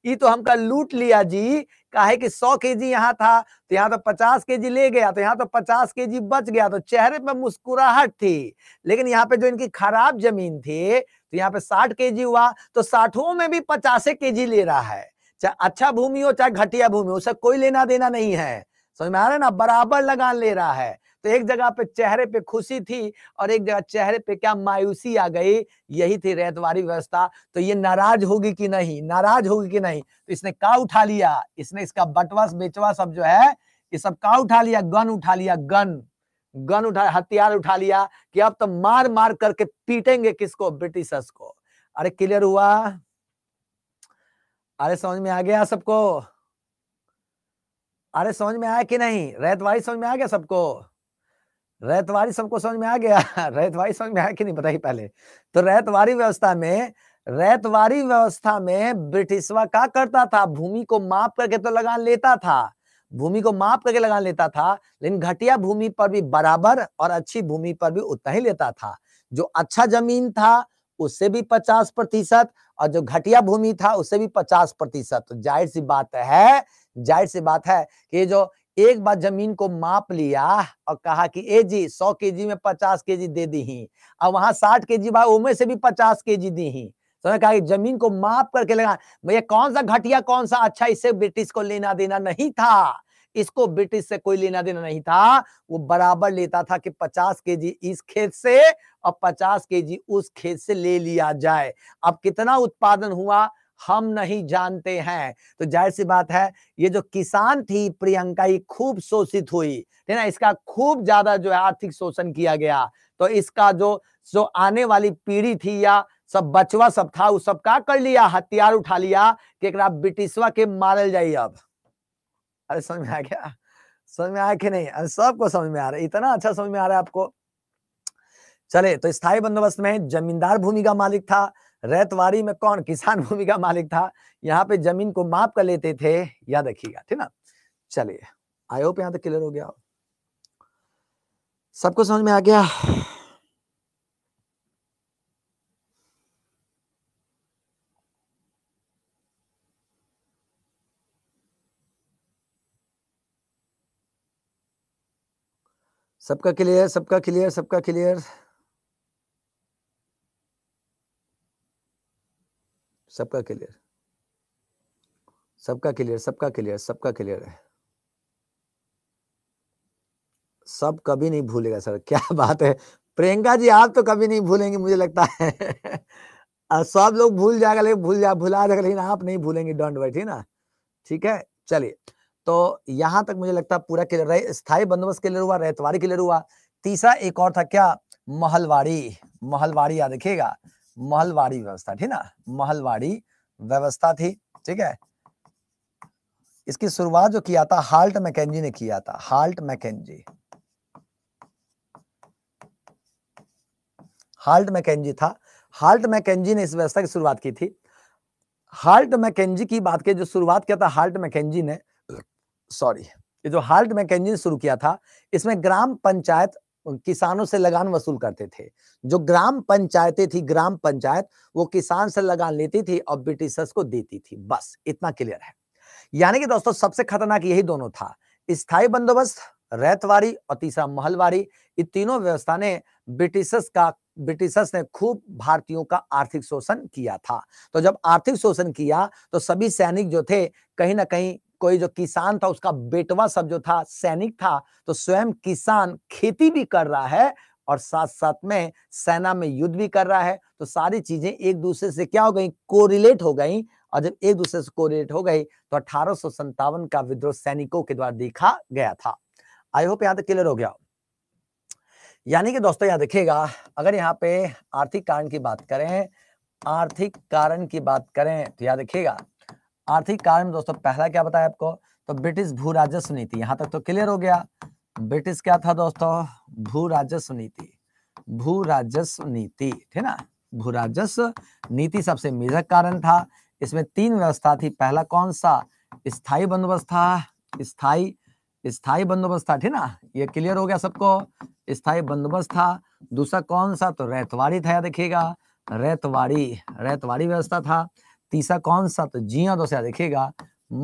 ये तो हमका लूट लिया जी काहे कि सौ के जी यहाँ था तो यहाँ तो पचास के जी ले गया तो यहाँ तो पचास के जी बच गया तो चेहरे पर मुस्कुराहट थी लेकिन यहाँ पे जो इनकी खराब जमीन थी तो यहाँ पे साठ के जी हुआ तो साठों में भी पचासे के जी ले रहा है चाहे अच्छा भूमि हो चाहे घटिया भूमि हो उसका कोई लेना देना नहीं है समझ में आ रहा है ना बराबर लगान ले रहा है तो एक जगह पे चेहरे पे खुशी थी और एक जगह चेहरे पे क्या मायूसी आ गई यही थी रेतवारी व्यवस्था तो ये नाराज होगी कि नहीं नाराज होगी कि नहीं तो इसने का उठा लिया इसने इसका बटवा बेचवा सब जो है ये सब का उठा लिया गन उठा लिया गन गन उठा हथियार उठा लिया कि अब तो मार मार करके पीटेंगे किसको ब्रिटिशर्स को अरे क्लियर हुआ अरे समझ में आ गया सबको अरे समझ में आया कि नहीं रेतवारी समझ में आ गया सबको रैतवाड़ी सबको समझ में आ गया रैतवाड़ी समझ में आया कि नहीं बताइए पहले तो रैतवाड़ी व्यवस्था में रैतवाड़ी व्यवस्था में ब्रिटिशवा का करता था भूमि को माप करके तो लगान लेता था भूमि को माप करके लगान लेता था लेकिन घटिया भूमि पर भी बराबर और अच्छी भूमि पर भी उतना ही लेता था जो अच्छा जमीन था उससे भी पचास प्रतिशत और जो घटिया भूमि था उससे भी पचास प्रतिशत तो जाहिर सी बात है जाहिर सी बात है कि जो एक बार जमीन को माप लिया और कहा कि ए जी सौ के जी में पचास के जी दे दी ही और वहां साठ के जी भाई से भी पचास के जी दी ही तो कहा कि जमीन को माप करके लगा भैया कौन सा घटिया कौन सा अच्छा इससे ब्रिटिश को लेना देना नहीं था इसको ब्रिटिश से कोई लेना देना नहीं था वो बराबर लेता था कि 50 के जी इस खेत से और 50 के जी उस खेत से ले लिया जाए अब कितना उत्पादन हुआ हम नहीं जानते हैं तो जाहिर सी बात है ये जो किसान थी प्रियंका ये खूब शोषित हुई ठीक ना इसका खूब ज्यादा जो है आर्थिक शोषण किया गया तो इसका जो जो आने वाली पीढ़ी थी या सब बचवा सब था उस सब का कर लिया हथियार उठा लिया कि एक ब्रिटिशवा के मारल जाए अब अरे समझ में आ गया समझ में आया कि नहीं अरे सबको समझ में आ रहा है इतना अच्छा समझ में आ रहा है आपको चले तो स्थायी बंदोबस्त में जमींदार भूमि का मालिक था रैतवारी में कौन किसान भूमि का मालिक था यहाँ पे जमीन को माप कर लेते थे याद रखिएगा ठीक ना चलिए आई होप यहाँ तक तो क्लियर हो गया सबको समझ में आ गया सबका क्लियर सबका क्लियर सबका क्लियर सबका क्लियर सबका क्लियर सबका क्लियर सबका क्लियर है सब कभी नहीं भूलेगा सर क्या बात है प्रियंका जी आप तो कभी नहीं भूलेंगे मुझे लगता है सब लोग भूल जाएगा लेकिन भूल जा भुला जाएगा लेकिन आप नहीं भूलेंगे डोंट वेट ठीक ना ठीक है चलिए तो यहां तक मुझे लगता है पूरा क्लियर रहे स्थायी बंदोबस्त क्लियर हुआ रेतवारी क्लियर हुआ तीसरा एक और था क्या महलवाड़ी महलवाड़ी याद रखेगा महलवाड़ी व्यवस्था थी ना महलवाड़ी व्यवस्था थी ठीक है इसकी शुरुआत जो किया था हाल्ट मैकेजी ने किया था हाल्ट मैकेजी हाल्ट मैकेजी था हाल्ट मैकेजी ने इस व्यवस्था की शुरुआत की थी हाल्ट मैकेजी की बात की जो शुरुआत किया था हाल्ट मैकेजी ने सॉरी ये जो हाल्ट मैकेजी ने शुरू किया था इसमें ग्राम पंचायत किसानों से लगान वसूल करते थे जो ग्राम पंचायतें थी ग्राम पंचायत वो किसान से लगान लेती थी और ब्रिटिशर्स को देती थी बस इतना क्लियर है यानी कि दोस्तों सबसे खतरनाक यही दोनों था स्थायी बंदोबस्त रैतवारी और तीसरा महलवारी ये तीनों व्यवस्था ने ब्रिटिशर्स का ब्रिटिशर्स ने खूब भारतीयों का आर्थिक शोषण किया था तो जब आर्थिक शोषण किया तो सभी सैनिक जो थे कहीं ना कहीं कोई जो किसान था उसका बेटवा सब जो था सैनिक था तो स्वयं किसान खेती भी कर रहा है और साथ साथ में सेना में युद्ध भी कर रहा है तो सारी चीजें एक दूसरे से क्या हो गई कोरिलेट हो गई और जब एक दूसरे से कोरिलेट हो गई तो अठारह का विद्रोह सैनिकों के द्वारा देखा गया था आई होप यहां तक क्लियर हो गया यानी कि दोस्तों यहाँ देखिएगा अगर यहाँ पे आर्थिक कारण की बात करें आर्थिक कारण की बात करें तो यहाँ देखिएगा आर्थिक कारण में दोस्तों पहला क्या बताया आपको तो ब्रिटिश भू राजस्व नीति यहाँ तक तो क्लियर हो गया ब्रिटिश क्या था दोस्तों भू राजस्व नीति भू राजस्व नीति ठीक ना भू राजस्व नीति सबसे मेजर कारण था इसमें तीन व्यवस्था थी पहला कौन सा स्थाई बंदोबस्त था स्थाई स्थाई बंदोबस्त था ठीक ना ये क्लियर हो गया सबको स्थाई बंदोबस्त था दूसरा कौन सा तो रैतवाड़ी था देखिएगा रैतवाड़ी रैतवाड़ी व्यवस्था था तीसरा कौन सा तो जिया तो देखिएगा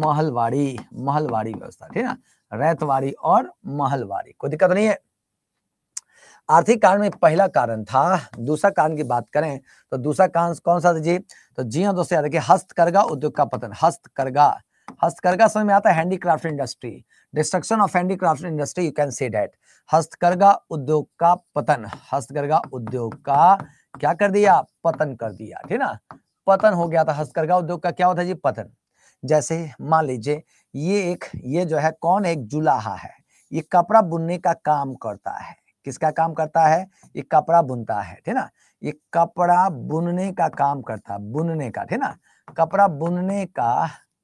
महलवाड़ी महलवाड़ी व्यवस्था ठीक है ना रैतवाड़ी और महलवाड़ी कोई दिक्कत नहीं है आर्थिक कारण में पहला कारण था दूसरा कारण की बात करें तो दूसरा कारण कौन सा था जी तो जी हाँ दोस्तों देखिए हस्तकरगा उद्योग का पतन हस्तकरगा हस्तकरगा समय में आता है handicraft industry destruction of handicraft industry you can say that हस्तकरगा उद्योग का पतन हस्तकरगा उद्योग का क्या कर दिया पतन कर दिया ठीक ना पतन हो गया था हस्तकरघा उद्योग का क्या होता है जी पतन जैसे मान लीजिए ये एक ये जो है कौन एक जुलाहा है ये कपड़ा बुनने का काम करता है किसका काम करता है ये कपड़ा बुनता है ठीक ना ये कपड़ा बुनने का काम करता है बुनने का ठीक ना कपड़ा बुनने का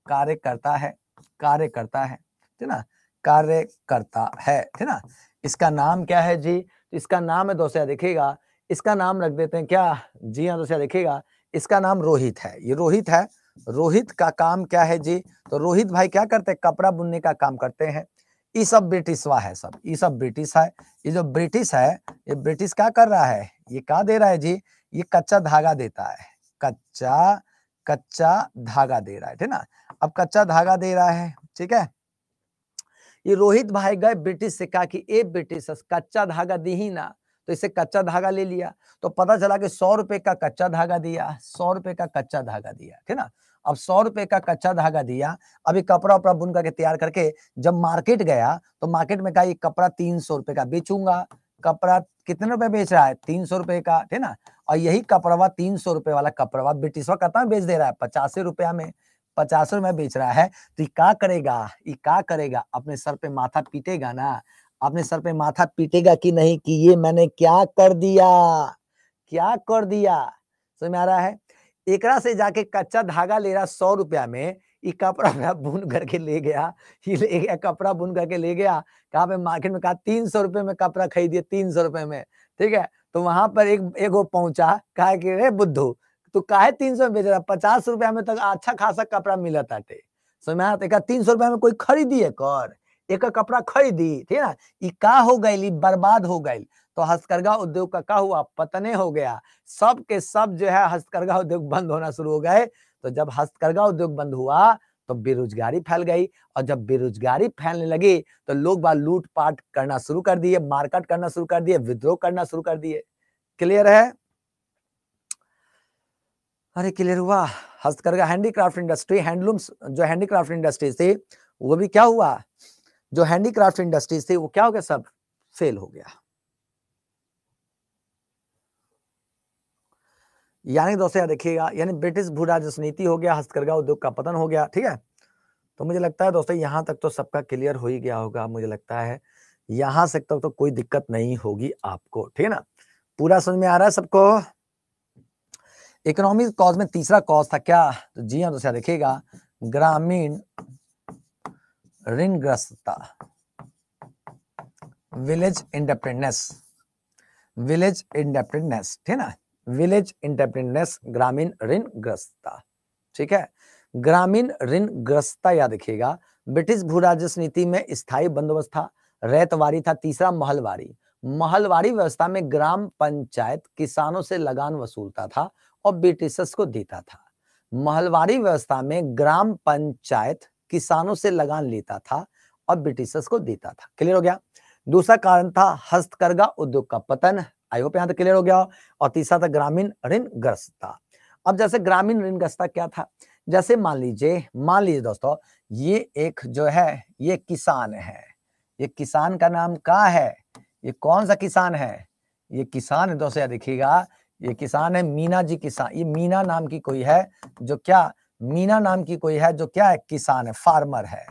कार्य करता है कार्य करता है ठीक ना कार्य करता है ठीक ना इसका नाम क्या है जी तो इसका नाम है दोस्तों देखिएगा इसका नाम रख देते हैं क्या जी हाँ दोस्तों देखिएगा इसका नाम रोहित है ये रोहित है रोहित का काम क्या है जी तो रोहित भाई क्या करते हैं कपड़ा बुनने का काम करते हैं ये सब ब्रिटिशवा है सब ये सब ब्रिटिश है ये जो ब्रिटिश है ये ब्रिटिश क्या कर रहा है ये क्या दे रहा है जी ये कच्चा धागा देता है कच्चा कच्चा धागा दे रहा है ठीक ना अब कच्चा धागा दे रहा है ठीक है ये रोहित भाई गए ब्रिटिश से कहा कि ए ब्रिटिश कच्चा धागा दी ही ना तो इसे कच्चा धागा ले लिया तो पता चला कि सौ रुपए का कच्चा धागा दिया सौ रुपए का कच्चा धागा दिया ठीक ना अब सौ रुपए का कच्चा धागा दिया अभी कपड़ा वपड़ा बुन करके तैयार करके जब मार्केट गया तो मार्केट में कहा ये कपड़ा तीन सौ रुपए का बेचूंगा कपड़ा कितने रुपए बेच रहा है तीन सौ रुपए का ठीक ना और यही कपड़वा तीन सौ रुपए वाला कपड़वा ब्रिटिशवा कहता बेच दे रहा है पचास रुपया में पचास रुपए बेच रहा है तो ये का करेगा ये का करेगा अपने सर पे माथा पीटेगा ना आपने सर पे माथा पीटेगा कि नहीं कि ये मैंने क्या कर दिया क्या कर दिया समझ में आ रहा है एकरा से जाके कच्चा धागा ले रहा सौ रुपया में ये कपड़ा बुन करके ले गया ये ले गया कपड़ा बुन करके ले गया कहा पे मार्केट में कहा तीन सौ रुपये में कपड़ा खरीदिए तीन सौ रुपये में ठीक है तो वहां पर एक एक वो पहुंचा कहा कि रे बुद्धू तो काहे तीन सौ में बेच रहा पचास रुपया में तक तो अच्छा खासा कपड़ा मिला था समझ में आया तो तीन सौ रुपया में कोई खरीदिए कर एक कपड़ा खरीदी थी ना का हो गई बर्बाद हो गई तो हस्तकरघा उद्योग का का हुआ पतने हो गया सब के सब जो है हस्तकरघा उद्योग बंद होना शुरू हो गए तो जब हस्तकरघा उद्योग बंद हुआ तो बेरोजगारी फैल गई और जब बेरोजगारी फैलने लगी तो लोग बार लूटपाट करना शुरू कर दिए मार्केट करना शुरू कर दिए विद्रोह करना शुरू कर दिए क्लियर है अरे क्लियर हुआ हस्तकरघा हैंडीक्राफ्ट इंडस्ट्री हैंडलूम्स जो हैंडीक्राफ्ट इंडस्ट्री थी वो भी क्या हुआ जो हैंडीक्राफ्ट इंडस्ट्रीज थी वो क्या हो गया सब फेल हो गया यानी दोस्तों यहाँ देखिएगा यानी ब्रिटिश भू राजस्व नीति हो गया हस्तकरघा उद्योग का पतन हो गया ठीक है तो मुझे लगता है दोस्तों यहाँ तक तो सबका क्लियर हो ही गया होगा मुझे लगता है यहाँ से तक तो कोई दिक्कत नहीं होगी आपको ठीक है ना पूरा समझ में आ रहा है सबको इकोनॉमिक कॉज में तीसरा कॉज था क्या तो जी हाँ दोस्तों देखिएगा ग्रामीण ऋणग्रस्तता विलेज इंडेपेंडेंस विलेज इंडेपेंडेंस ठीक ना विलेज इंडेपेंडेंस ग्रामीण ऋणग्रस्तता ठीक है ग्रामीण ऋणग्रस्तता याद रखिएगा ब्रिटिश भू राजस्व नीति में स्थायी बंदोबस्त था रेतवारी था तीसरा महलवारी महलवारी व्यवस्था में ग्राम पंचायत किसानों से लगान वसूलता था और ब्रिटिशर्स को देता था महलवारी व्यवस्था में ग्राम पंचायत किसानों से लगान लेता था और ब्रिटिशर्स को देता था क्लियर हो गया दूसरा कारण था हस्तकरगा उद्योग का पतन आई होप यहां तक तो क्लियर हो गया और तीसरा था ग्रामीण ग्रस्तता अब जैसे ग्रामीण ग्रस्तता क्या था जैसे मान लीजिए मान लीजिए दोस्तों ये एक जो है ये किसान है ये किसान का नाम का है ये कौन सा किसान है ये किसान है दोस्तों देखिएगा ये किसान है मीना जी किसान ये मीना नाम की कोई है जो क्या मीना नाम की कोई है जो क्या है किसान है फार्मर है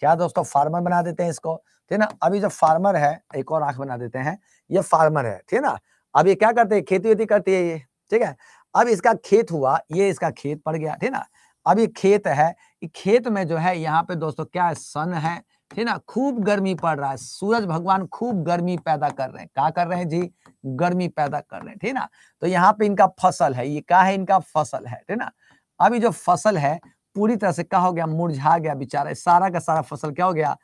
क्या दोस्तों फार्मर बना देते हैं इसको ठीक ना अभी जो फार्मर है एक और आंख बना देते हैं ये फार्मर है ठीक है ना अब ये क्या करते हैं खेती वेती करती है ये ठीक है अब इसका खेत हुआ ये इसका खेत पड़ गया ठीक ना अब ये खेत है खेत में जो है यहाँ पे दोस्तों क्या है सन है ठीक ना खूब गर्मी पड़ रहा है सूरज भगवान खूब गर्मी पैदा कर रहे हैं क्या कर रहे हैं जी गर्मी पैदा कर रहे हैं ठीक ना तो यहाँ पे इनका फसल है ये क्या है इनका फसल है ठीक ना अभी जो फसल है पूरी तरह से क्या हो गया मुरझा गया बेचारा सारा का सारा फसल क्या हो गया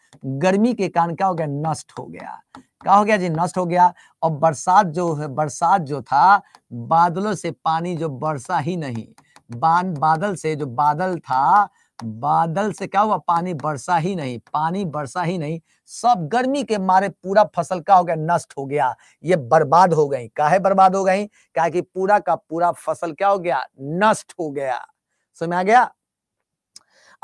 गर्मी के कारण क्या हो गया नष्ट हो गया क्या हो गया जी नष्ट हो गया और बरसात जो है बरसात जो था बादलों से पानी जो बरसा ही नहीं बान बादल से जो बादल था बादल से क्या हुआ पानी बरसा ही नहीं पानी बरसा ही नहीं सब गर्मी के मारे पूरा फसल का हो गया नष्ट हो गया ये बर्बाद हो गई काहे बर्बाद हो गई क्या कि पूरा का पूरा फसल क्या हो गया नष्ट हो गया समझ आ गया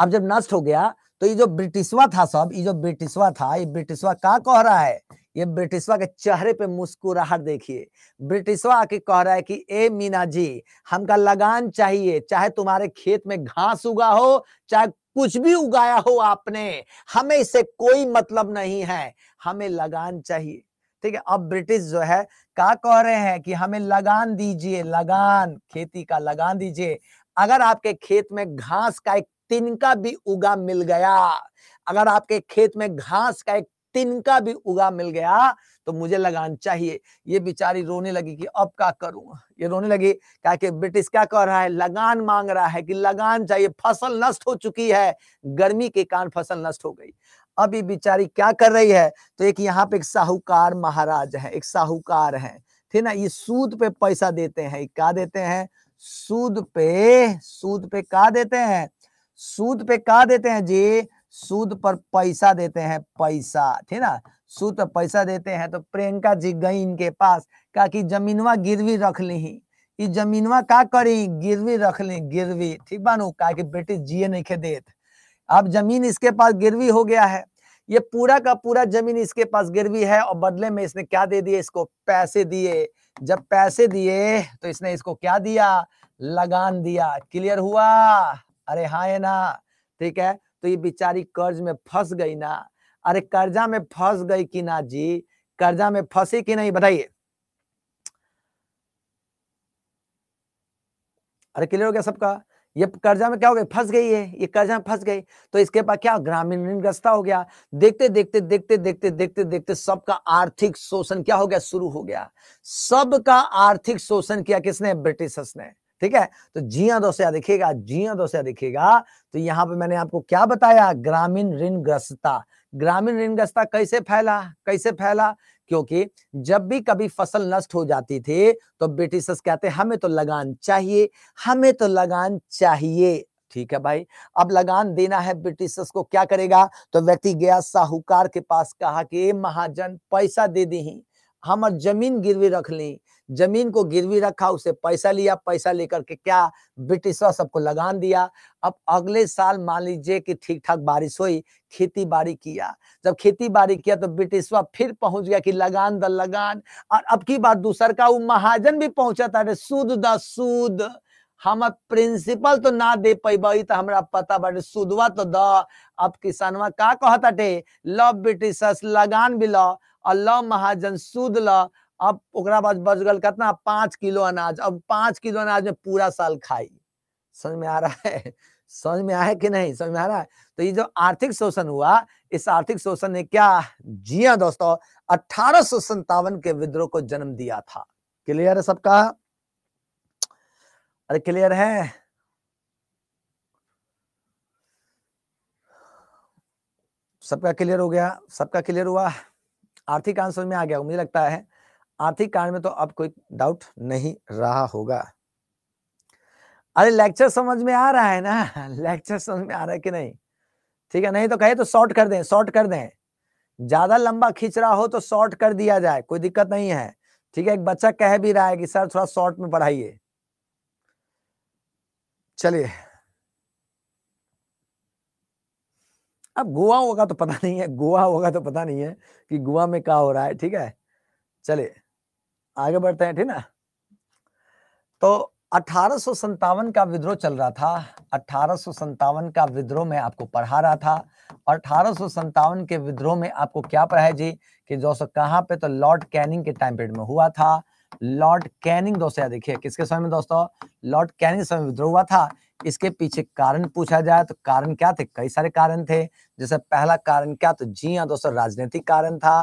अब जब नष्ट हो गया तो ये जो ब्रिटिशवा था सब ये जो ब्रिटिशवा था ये ब्रिटिशवा का कह रहा है ये ब्रिटिशवा के चेहरे पे मुस्कुराहट देखिए ब्रिटिशवा आके कह रहा है कि ए मीना जी हमका लगान चाहिए चाहे तुम्हारे खेत में घास उगा हो चाहे कुछ भी उगाया हो आपने हमें इससे कोई मतलब नहीं है हमें लगान चाहिए ठीक है अब ब्रिटिश जो है का कह रहे हैं कि हमें लगान दीजिए लगान खेती का लगान दीजिए अगर आपके खेत में घास का एक तिनका भी उगा मिल गया अगर आपके खेत में घास का एक तिनका भी उगा मिल गया तो मुझे लगान चाहिए ये बिचारी रोने लगी कि अब क्या करूं ये रोने लगी क्या कि ब्रिटिश क्या कह रहा है लगान मांग रहा है कि लगान चाहिए फसल नष्ट हो चुकी है गर्मी के कारण फसल नष्ट हो गई अब ये क्या कर रही है तो एक यहाँ पे एक साहूकार महाराज है एक साहूकार है ठीक ना ये सूद पे पैसा देते हैं क्या देते हैं सूद पे सूद पे का देते हैं सूद पे का देते हैं जी सूद पर पैसा देते हैं पैसा ठीक ना सूद पर पैसा देते हैं तो प्रियंका जी गई इनके पास कहा कि जमीनवा गिरवी रख ली ये जमीनवा का करी गिरवी रख ली गिरवी ठीक बानू कहा कि ब्रिटिश जिए नहीं खे दे अब जमीन इसके पास गिरवी हो गया है ये पूरा का पूरा जमीन इसके पास गिरवी है और बदले में इसने क्या दे दिए इसको पैसे दिए जब पैसे दिए तो इसने इसको क्या दिया लगान दिया क्लियर हुआ अरे हाँ है ना ठीक है तो ये बिचारी कर्ज में फंस गई ना अरे कर्जा में फंस गई कि ना जी कर्जा में फंसी कि नहीं बताइए अरे क्लियर हो गया सबका ये कर्जा में क्या हो गई फंस गई है ये कर्जा में फंस गई तो इसके पास क्या ग्रामीण ऋणग्रस्ता हो गया देखते देखते देखते देखते देखते देखते सबका आर्थिक शोषण क्या हो गया शुरू हो गया सबका आर्थिक शोषण किया किसने ब्रिटिशर्स ने ठीक है तो जिया दोस्तों दिखेगा जिया दोस्तों दिखेगा तो यहाँ पे मैंने आपको क्या बताया ग्रामीण ग्रस्ता ग्रामीण ऋणग्रस्तता कैसे फैला कैसे फैला क्योंकि जब भी कभी फसल नष्ट हो जाती थी तो ब्रिटिशर्स कहते हमें तो लगान चाहिए हमें तो लगान चाहिए ठीक है भाई अब लगान देना है ब्रिटिशर्स को क्या करेगा तो व्यक्ति गया साहूकार के पास कहा कि महाजन पैसा दे दी हमार जमीन गिरवी रख ली जमीन को गिरवी रखा उसे पैसा लिया पैसा लेकर के क्या ब्रिटिश सबको लगान दिया अब अगले साल मान लीजिए कि ठीक ठाक बारिश हुई खेती बाड़ी किया जब खेती बाड़ी किया तो ब्रिटिशवा फिर पहुंच गया कि लगान द लगान और अब की बात दूसर का वो महाजन भी पहुंचा था अरे सूद द सूद हम प्रिंसिपल तो ना दे पैबई तो हमारा पता बड़े सुदवा तो द अब किसानवा का कहता अटे लव ब्रिटिश लगान भी ल और लव महाजन सूद ल अब ओकरा बाद बच गल कितना पांच किलो अनाज अब पांच किलो अनाज में पूरा साल खाई समझ में आ रहा है समझ में आया कि नहीं समझ में आ रहा है तो ये जो आर्थिक शोषण हुआ इस आर्थिक शोषण ने क्या जिया हाँ दोस्तों अठारह के विद्रोह को जन्म दिया था क्लियर है सबका अरे क्लियर है सबका क्लियर हो गया सबका क्लियर हुआ आर्थिक आंसर में आ गया मुझे लगता है आर्थिक कारण में तो अब कोई डाउट नहीं रहा होगा अरे लेक्चर समझ में आ रहा है ना लेक्चर समझ में आ रहा है कि नहीं ठीक है नहीं तो कहे तो शॉर्ट कर दें शॉर्ट कर दें ज्यादा लंबा खींच रहा हो तो शॉर्ट कर दिया जाए कोई दिक्कत नहीं है ठीक है एक बच्चा कह भी रहा है कि सर थोड़ा शॉर्ट में पढ़ाइए चलिए अब गोवा होगा तो पता नहीं है गोवा होगा तो पता नहीं है कि गोवा में क्या हो रहा है ठीक है चलिए आगे बढ़ते हैं ठीक ना तो अठारह का विद्रोह चल रहा था अठारह का विद्रोह में आपको पढ़ा रहा था और अठारह के विद्रोह में आपको क्या पढ़ा है जी कि जो सो कहाँ पे तो लॉर्ड कैनिंग के टाइम पीरियड में हुआ था लॉर्ड कैनिंग दोस्तों देखिए किसके समय में दोस्तों लॉर्ड कैनिंग समय विद्रोह हुआ था इसके पीछे कारण पूछा जाए तो कारण क्या थे कई सारे कारण थे जैसे पहला कारण क्या तो जी हाँ दोस्तों राजनीतिक कारण था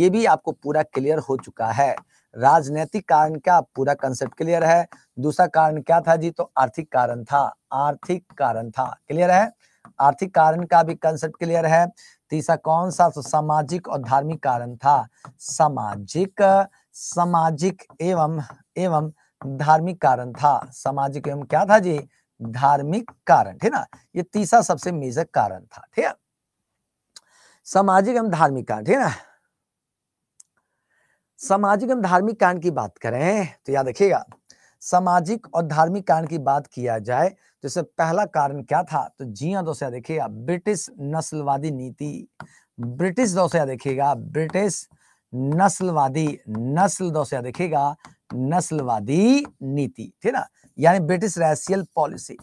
ये भी आपको पूरा क्लियर हो चुका है राजनीतिक कारण क्या पूरा कंसेप्ट क्लियर है दूसरा कारण क्या था जी तो आर्थिक कारण था आर्थिक कारण था क्लियर है आर्थिक कारण का भी कंसेप्ट क्लियर है तीसरा कौन सा तो सामाजिक और धार्मिक कारण था सामाजिक सामाजिक एवं एवं धार्मिक कारण था सामाजिक एवं क्या था जी धार्मिक कारण ठीक ना ये तीसरा सबसे मेजर कारण था ठीक है सामाजिक एवं धार्मिक कारण ठीक है ना सामाजिक एवं धार्मिक कांड की बात करें तो याद रखिएगा सामाजिक और धार्मिक कारण की बात किया जाए तो इससे पहला कारण क्या था तो जी हाँ दोस्तों देखिएगा ब्रिटिश नस्लवादी नीति ब्रिटिश दोस्तों देखिएगा ब्रिटिश नस्लवादी नस्ल दोस्तों देखिएगा नस्लवादी नीति ठीक ना यानी ब्रिटिश रेसियल पॉलिसी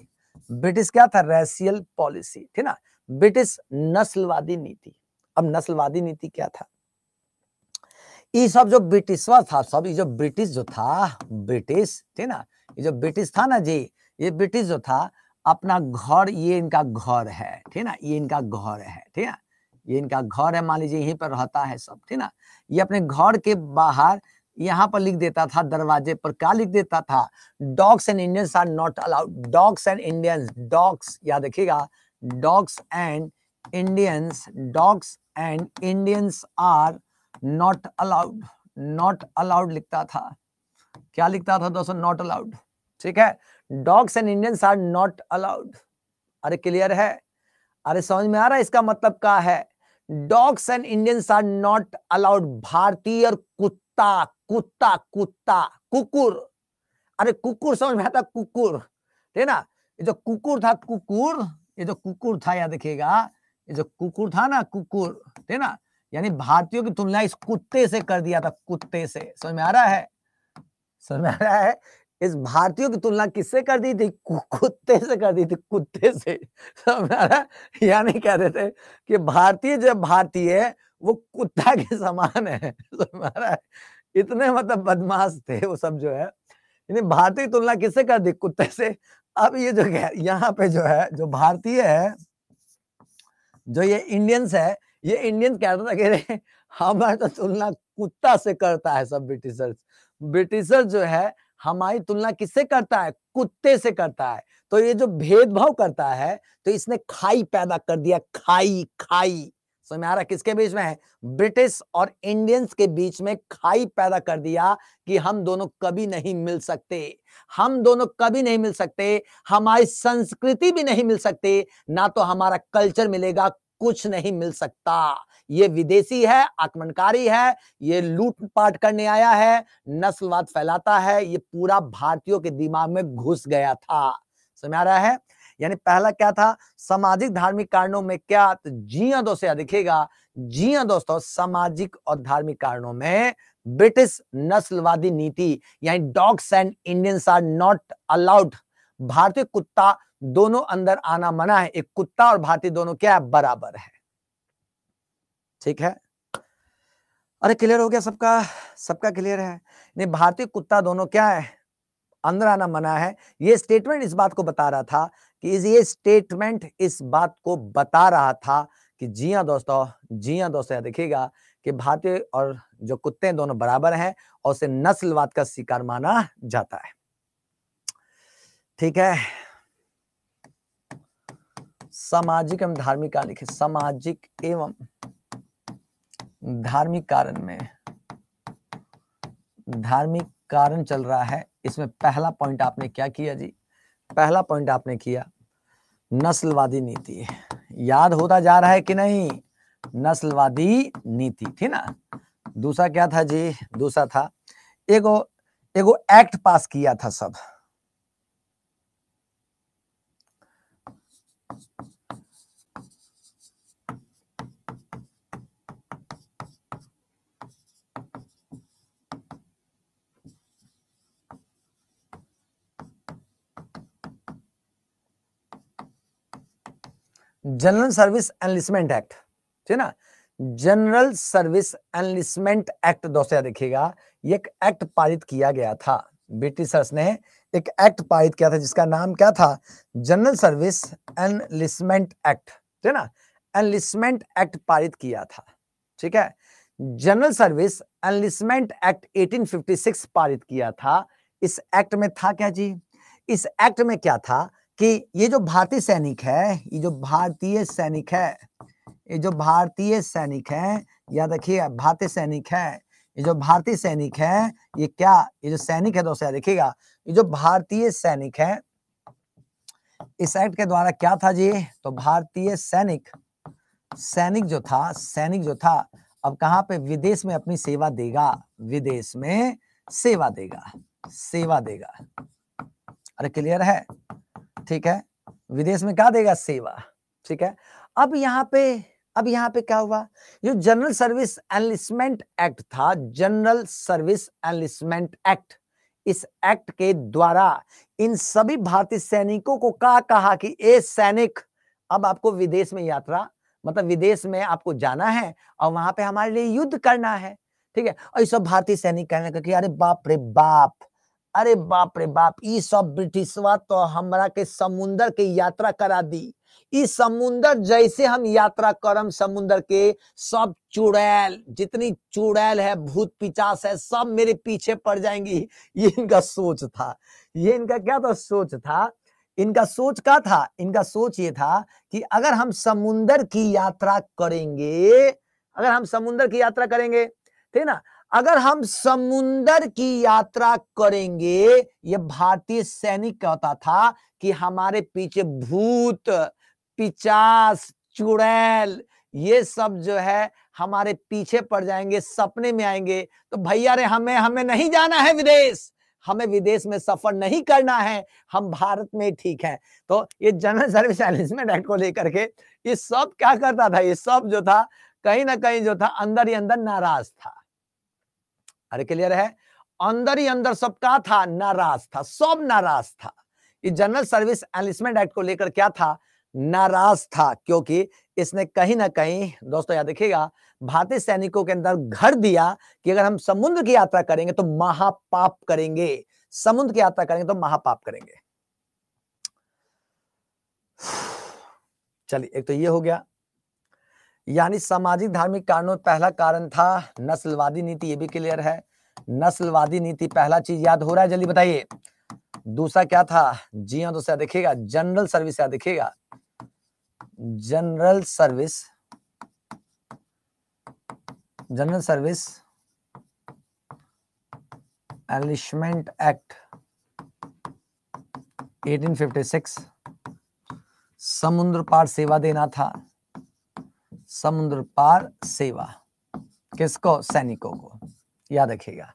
ब्रिटिश क्या था रेसियल पॉलिसी ठीक ना ब्रिटिश नस्लवादी नीति अब नस्लवादी नीति क्या था ये सब जो ब्रिटिशवर था सब ये जो ब्रिटिश जो था ब्रिटिश ठीक ना ये जो ब्रिटिश था ना जी ये ब्रिटिश जो था अपना घर ये इनका घर है ठीक ना ये इनका घर है ठीक है ये इनका घर है मान लीजिए यहीं पर रहता है सब ठीक ना ये अपने घर के बाहर यहाँ पर लिख देता था दरवाजे पर क्या लिख देता था dogs and Indians are not allowed dogs and Indians dogs याद रखिएगा dogs and Indians dogs and Indians are not allowed not allowed लिखता था क्या लिखता था दोस्तों नॉट अलाउड ठीक है dogs and Indians are not allowed अरे क्लियर है अरे समझ में आ रहा है इसका मतलब क्या है dogs and Indians are not allowed भारतीय कुत्ता कुत्ता कुत्ता कुकुर अरे कुकुर समझ में आता कुकुर ठीक ना ये जो कुकुर था कुकुर ये जो कुकुर था या देखिएगा ये जो कुकुर था ना कुकुर ठीक ना यानी भारतीयों की तुलना इस कुत्ते से कर दिया था कुत्ते से समझ में आ रहा है समझ में आ रहा है इस भारतीयों की तुलना किससे कर दी थी कुत्ते से कर दी थी कुत्ते से समझ में आ रहा है यानी कह रहे थे कि भारतीय जब भारतीय वो कुत्ता के समान है समझ में आ रहा है इतने मतलब बदमाश थे वो सब जो है यानी भारतीय तुलना किससे कर दी कुत्ते से अब ये जो यहाँ पे जो है जो भारतीय है जो ये इंडियंस है ये इंडियन कहता था कह रहे हमारे तो तुलना कुत्ता से करता है सब ब्रिटिशर्स ब्रिटिशर जो है हमारी तुलना किससे करता है कुत्ते से करता है तो ये जो भेदभाव करता है तो इसने खाई पैदा कर दिया खाई खाई समझ आ रहा किसके बीच में है ब्रिटिश और इंडियंस के बीच में खाई पैदा कर दिया कि हम दोनों कभी नहीं मिल सकते हम दोनों कभी नहीं मिल सकते हमारी संस्कृति भी नहीं मिल सकती ना तो हमारा कल्चर मिलेगा कुछ नहीं मिल सकता ये विदेशी है आक्रमणकारी है ये लूटपाट करने आया है नस्लवाद फैलाता है ये पूरा भारतीयों के दिमाग में घुस गया था समझ आ रहा है यानी पहला क्या था सामाजिक धार्मिक कारणों में क्या तो जिया दोस्त दोस्तों देखिएगा जिया दोस्तों सामाजिक और धार्मिक कारणों में ब्रिटिश नस्लवादी नीति यानी dogs and Indians are not allowed भारतीय कुत्ता दोनों अंदर आना मना है एक कुत्ता और भाती दोनों क्या है बराबर है ठीक है अरे क्लियर हो गया सबका सबका क्लियर है नहीं भारतीय कुत्ता दोनों क्या है अंदर आना मना है ये स्टेटमेंट इस बात को बता रहा था कि इस ये स्टेटमेंट इस बात को बता रहा था कि जी हाँ दोस्तों जी हाँ दोस्तों देखिएगा कि भारतीय और जो कुत्ते हैं दोनों बराबर हैं और उसे नस्लवाद का शिकार माना जाता है ठीक है सामाजिक एवं धार्मिक कारण लिखे सामाजिक एवं धार्मिक कारण में धार्मिक कारण चल रहा है इसमें पहला पॉइंट आपने क्या किया जी पहला पॉइंट आपने किया नस्लवादी नीति याद होता जा रहा है कि नहीं नस्लवादी नीति थी ना दूसरा क्या था जी दूसरा था एगो एगो एक्ट पास किया था सब जनरल सर्विस एनलिसमेंट एक्ट ठीक है ना जनरल सर्विस एनलिसमेंट एक्ट दोस्तों देखिएगा एक एक्ट पारित किया गया था ब्रिटिशर्स ने एक एक्ट पारित किया था जिसका नाम क्या था जनरल सर्विस एनलिसमेंट एक्ट ठीक है ना एनलिसमेंट एक्ट पारित किया था ठीक है जनरल सर्विस एनलिसमेंट एक्ट 1856 पारित किया था इस एक्ट में था क्या जी इस एक्ट में क्या था कि ये जो भारतीय सैनिक है ये जो भारतीय सैनिक है ये जो भारतीय सैनिक है याद रखिएगा भारतीय सैनिक है ये जो भारतीय सैनिक है ये क्या ये जो सैनिक है दोस्तों देखिएगा ये जो भारतीय सैनिक है इस एक्ट के द्वारा क्या था जी तो भारतीय सैनिक सैनिक जो था सैनिक जो था अब कहां पे विदेश में अपनी सेवा देगा विदेश में सेवा देगा सेवा देगा अरे क्लियर है ठीक है विदेश में क्या देगा सेवा ठीक है अब यहाँ पे अब यहाँ पे क्या हुआ जो जनरल सर्विस एनलिसमेंट एक्ट था जनरल सर्विस एनलिसमेंट एक्ट इस एक्ट के द्वारा इन सभी भारतीय सैनिकों को कहा कहा कि ए सैनिक अब आपको विदेश में यात्रा मतलब विदेश में आपको जाना है और वहां पे हमारे लिए युद्ध करना है ठीक है और ये सब भारतीय सैनिक कहने का कि अरे बाप रे बाप अरे बाप रे बाप ई सब ब्रिटिशवा तो हमरा के समुन्दर के यात्रा करा दी ई समुंदर जैसे हम यात्रा करम समुंदर के सब चुड़ैल जितनी चुड़ैल है भूत पिचास है सब मेरे पीछे पड़ जाएंगी ये इनका सोच था ये इनका क्या था सोच था इनका सोच क्या था इनका सोच ये था कि अगर हम समुन्दर की यात्रा करेंगे अगर हम समुन्दर की यात्रा करेंगे ठीक ना अगर हम समुंदर की यात्रा करेंगे ये भारतीय सैनिक कहता था कि हमारे पीछे भूत पिचास चुड़ैल ये सब जो है हमारे पीछे पड़ जाएंगे सपने में आएंगे तो भैया रे हमें हमें नहीं जाना है विदेश हमें विदेश में सफर नहीं करना है हम भारत में ठीक है तो ये जनरल सर्विस एलिजमेंट एक्ट को लेकर के ये सब क्या करता था ये सब जो था कहीं ना कहीं जो था अंदर ही अंदर नाराज था अरे क्लियर है अंदर ही अंदर सब कहा था नाराज था सब नाराज था ये जनरल सर्विस एनलिसमेंट एक्ट को लेकर क्या था नाराज था क्योंकि इसने कहीं ना कहीं दोस्तों याद देखिएगा भारतीय सैनिकों के अंदर घर दिया कि अगर हम समुद्र की यात्रा करेंगे तो महापाप करेंगे समुद्र की यात्रा करेंगे तो महापाप करेंगे चलिए एक तो ये हो गया यानी सामाजिक धार्मिक कारणों में पहला कारण था नस्लवादी नीति ये भी क्लियर है नस्लवादी नीति पहला चीज याद हो रहा है जल्दी बताइए दूसरा क्या था जी हाँ दोस्तों देखिएगा जनरल सर्विस याद देखिएगा general service general service enlistment act 1856 समुद्र पार सेवा देना था समुद्र पार सेवा किसको सैनिकों को याद रखिएगा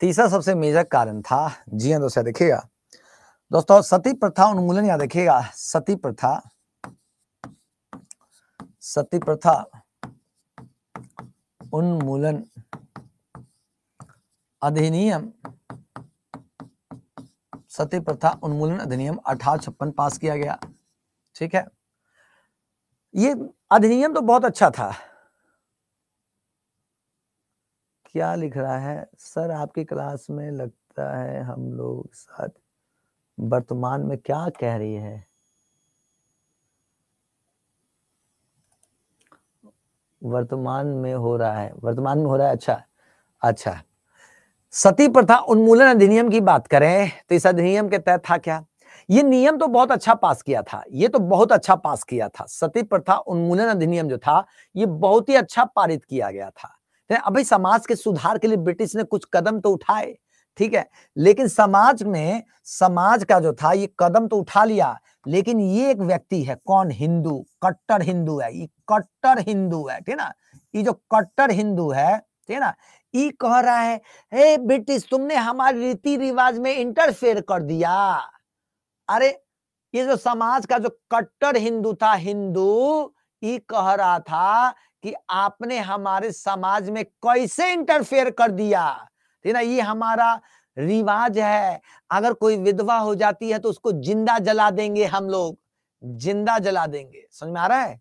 तीसरा सबसे मेजर कारण था जी हाँ दोस्तों देखिएगा दोस्तों सती प्रथा उन्मूलन याद रखिएगा सती प्रथा सती प्रथा उन्मूलन अधिनियम सती प्रथा उन्मूलन अधिनियम अठारह छप्पन पास किया गया ठीक है ये अधिनियम तो बहुत अच्छा था क्या लिख रहा है सर आपकी क्लास में लगता है हम लोग साथ वर्तमान में क्या कह रही है वर्तमान में हो रहा है वर्तमान में हो रहा है अच्छा अच्छा सती प्रथा उन्मूलन अधिनियम की बात करें तो इस अधिनियम के तहत था क्या ये नियम तो बहुत अच्छा पास किया था ये तो बहुत अच्छा पास किया था सती प्रथा उन्मूलन अधिनियम जो था ये बहुत ही अच्छा पारित किया गया था तो अभी समाज के सुधार के लिए ब्रिटिश ने कुछ कदम तो उठाए ठीक है लेकिन समाज में समाज का जो था ये कदम तो उठा लिया लेकिन ये एक व्यक्ति है कौन हिंदू कट्टर हिंदू है ये कट्टर हिंदू है ठीक ना ये जो कट्टर हिंदू है ठीक है ना ये कह रहा है ए ब्रिटिश तुमने हमारे रीति रिवाज में इंटरफेयर कर दिया अरे ये जो समाज का जो कट्टर हिंदू था हिंदू ये कह रहा था कि आपने हमारे समाज में कैसे इंटरफेयर कर दिया ठीक ना ये हमारा रिवाज है अगर कोई विधवा हो जाती है तो उसको जिंदा जला देंगे हम लोग जिंदा जला देंगे समझ में आ रहा है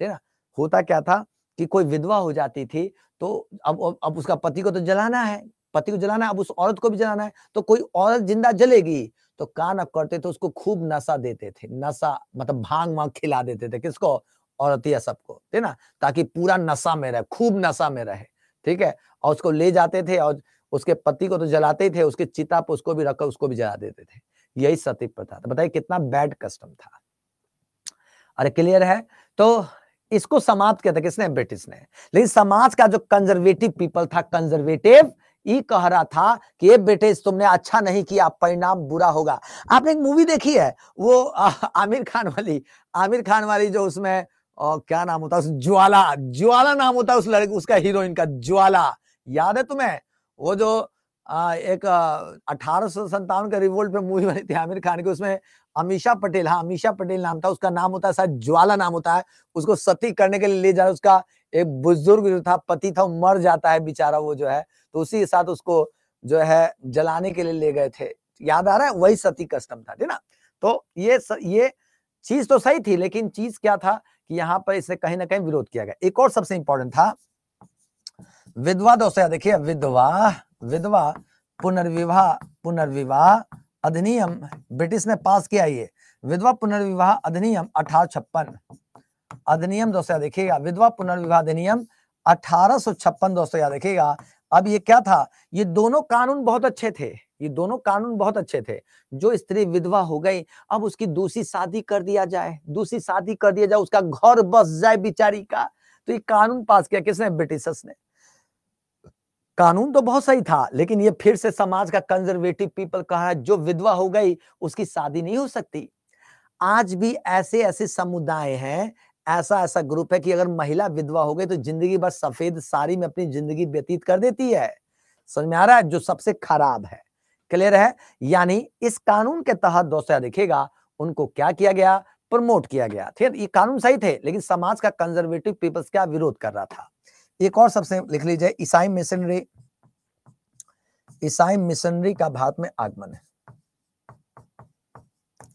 ठीक ना होता क्या था कि कोई विधवा हो जाती थी तो अब अब, अब उसका पति को तो जलाना है पति को जलाना है अब उस औरत को भी जलाना है तो कोई औरत जिंदा जलेगी तो कान अब करते थे उसको खूब नशा देते थे नशा मतलब भांग वांग खिला देते थे किसको औरतिया सबको ठीक ना ताकि पूरा नशा में रहे खूब नशा में रहे ठीक है और उसको ले जाते थे और उसके पति को तो जलाते ही थे उसके चिता पर उसको भी रखकर उसको भी जला देते थे यही सती प्रथा था बताइए कितना बैड कस्टम था अरे क्लियर है तो इसको समाप्त किया था किसने ब्रिटिश ने लेकिन समाज का जो कंजर्वेटिव पीपल था कंजर्वेटिव ये कह रहा था कि ये बेटे तुमने अच्छा नहीं किया परिणाम बुरा होगा आपने एक मूवी देखी है वो आमिर खान वाली आमिर खान वाली जो उसमें ओ, क्या नाम होता है ज्वाला ज्वाला नाम होता है उस लड़के उसका हीरोइन का ज्वाला याद है तुम्हें वो जो आ, एक अठारह सौ सत्तावन का रिवोल्ट पे मूवी बनी थी आमिर खान की उसमें अमीशा पटेल हाँ अमीशा पटेल नाम था उसका नाम होता है शायद ज्वाला नाम होता है उसको सती करने के लिए ले जा रहा उसका एक बुजुर्ग जो था पति था वो मर जाता है बेचारा वो जो है तो उसी के साथ उसको जो है जलाने के लिए ले गए थे याद आ रहा है वही सती कस्टम था ठीक ना तो ये स, ये चीज तो सही थी लेकिन चीज क्या था कि यहाँ पर इसे कहीं ना कहीं विरोध किया गया एक और सबसे इंपॉर्टेंट था विधवा दोस्तों देखिए विधवा विधवा पुनर्विवाह पुनर्विवाह अधिनियम ब्रिटिश ने पास किया ये विधवा पुनर्विवाह अधिनियम अठारह छप्पन अधिनियम दोस्तों देखिएगा विधवा पुनर्विवाह अधिनियम अठारह दोस्तों याद देखिएगा अब ये क्या था ये दोनों कानून बहुत अच्छे थे ये दोनों कानून बहुत अच्छे थे जो स्त्री विधवा हो गई अब उसकी दूसरी शादी कर दिया जाए दूसरी शादी कर दिया जाए उसका घर बस जाए बिचारी का तो ये कानून पास किया किसने ब्रिटिशर्स ने कानून तो बहुत सही था लेकिन ये फिर से समाज का कंजर्वेटिव पीपल कहा है जो विधवा हो गई उसकी शादी नहीं हो सकती आज भी ऐसे ऐसे समुदाय हैं ऐसा ऐसा ग्रुप है कि अगर महिला विधवा हो गई तो जिंदगी बस सफेद साड़ी में अपनी जिंदगी व्यतीत कर देती है समझ में आ रहा है जो सबसे खराब है क्लियर है यानी इस कानून के तहत दोस्तों देखिएगा उनको क्या किया गया प्रमोट किया गया ठीक है ये कानून सही थे लेकिन समाज का कंजर्वेटिव पीपल्स क्या विरोध कर रहा था एक और सबसे लिख लीजिए ईसाई मिशनरी ईसाई मिशनरी का भारत में आगमन है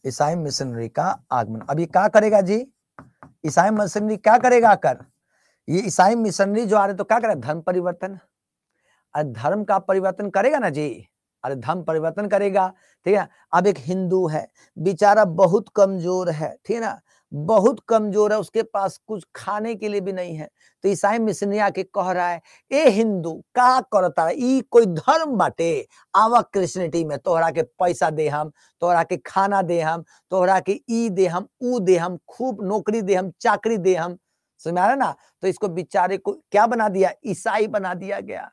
ईसाई मिशनरी का आगमन अभी क्या करेगा जी ईसाई मिशनरी क्या करेगा कर ये ईसाई मिशनरी जो आ रहे तो क्या करेगा धर्म परिवर्तन अरे धर्म का परिवर्तन करेगा ना जी अरे धर्म परिवर्तन करेगा ठीक है अब एक हिंदू है बेचारा बहुत कमजोर है ठीक है ना बहुत कमजोर है उसके पास कुछ खाने के लिए भी नहीं है तो ईसाई मिश्रिया के कह रहा है ए हिंदू का करता है ई कोई धर्म बाटे आवा क्रिश्चनिटी में तोहरा के पैसा दे हम तोहरा के खाना दे हम तोहरा के ई दे हम ऊ दे हम खूब नौकरी दे हम चाकरी दे हम समझ आ रहा ना तो इसको बिचारे को क्या बना दिया ईसाई बना दिया गया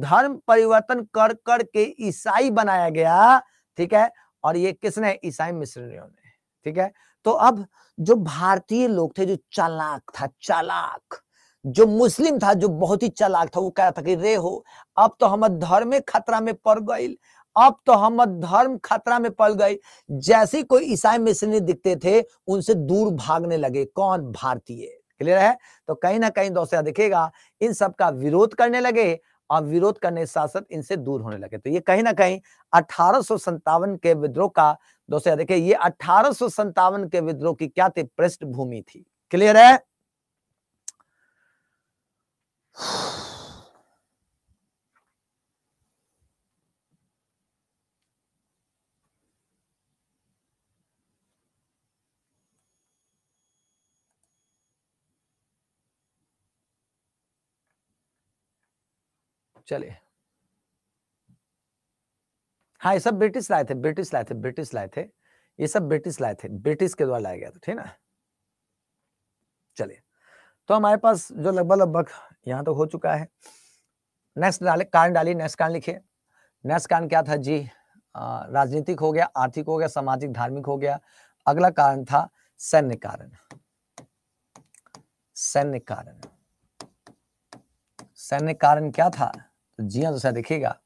धर्म परिवर्तन कर कर के ईसाई बनाया गया ठीक है और ये किसने ईसाई मिश्रियों ने ठीक है तो अब जो भारतीय लोग थे जो चालाक था चालाक जो मुस्लिम था जो बहुत ही चालाक था वो कह रहा था कि रे हो अब तो हम धर्म तो खतरा में पड़ गई अब तो हम धर्म खतरा में पड़ गए जैसे कोई ईसाई मिशनरी दिखते थे उनसे दूर भागने लगे कौन भारतीय क्लियर है तो कहीं ना कहीं दोस्तों देखेगा इन सब का विरोध करने लगे और विरोध करने साथ साथ इनसे दूर होने लगे तो ये कहीं ना कहीं अठारह के विद्रोह का दोस्तों देखिए ये अठारह के विद्रोह की क्या थी पृष्ठभूमि थी क्लियर है चलिए हाँ ये सब ब्रिटिश लाए थे ब्रिटिश लाए थे ब्रिटिश लाए थे ये सब ब्रिटिश लाए थे ब्रिटिश के द्वारा लाया गया था ठीक ना चलिए तो हमारे पास जो लगभग लगभग यहां तो हो चुका है नेक्स्ट डाले कारण डाली नेक्स्ट कारण लिखिए नेक्स्ट कारण क्या था जी राजनीतिक हो गया आर्थिक हो गया सामाजिक धार्मिक हो गया अगला कारण था सैन्य कारण सैन्य कारण सैन्य कारण क्या था तो जी हाँ दोस्तों देखिएगा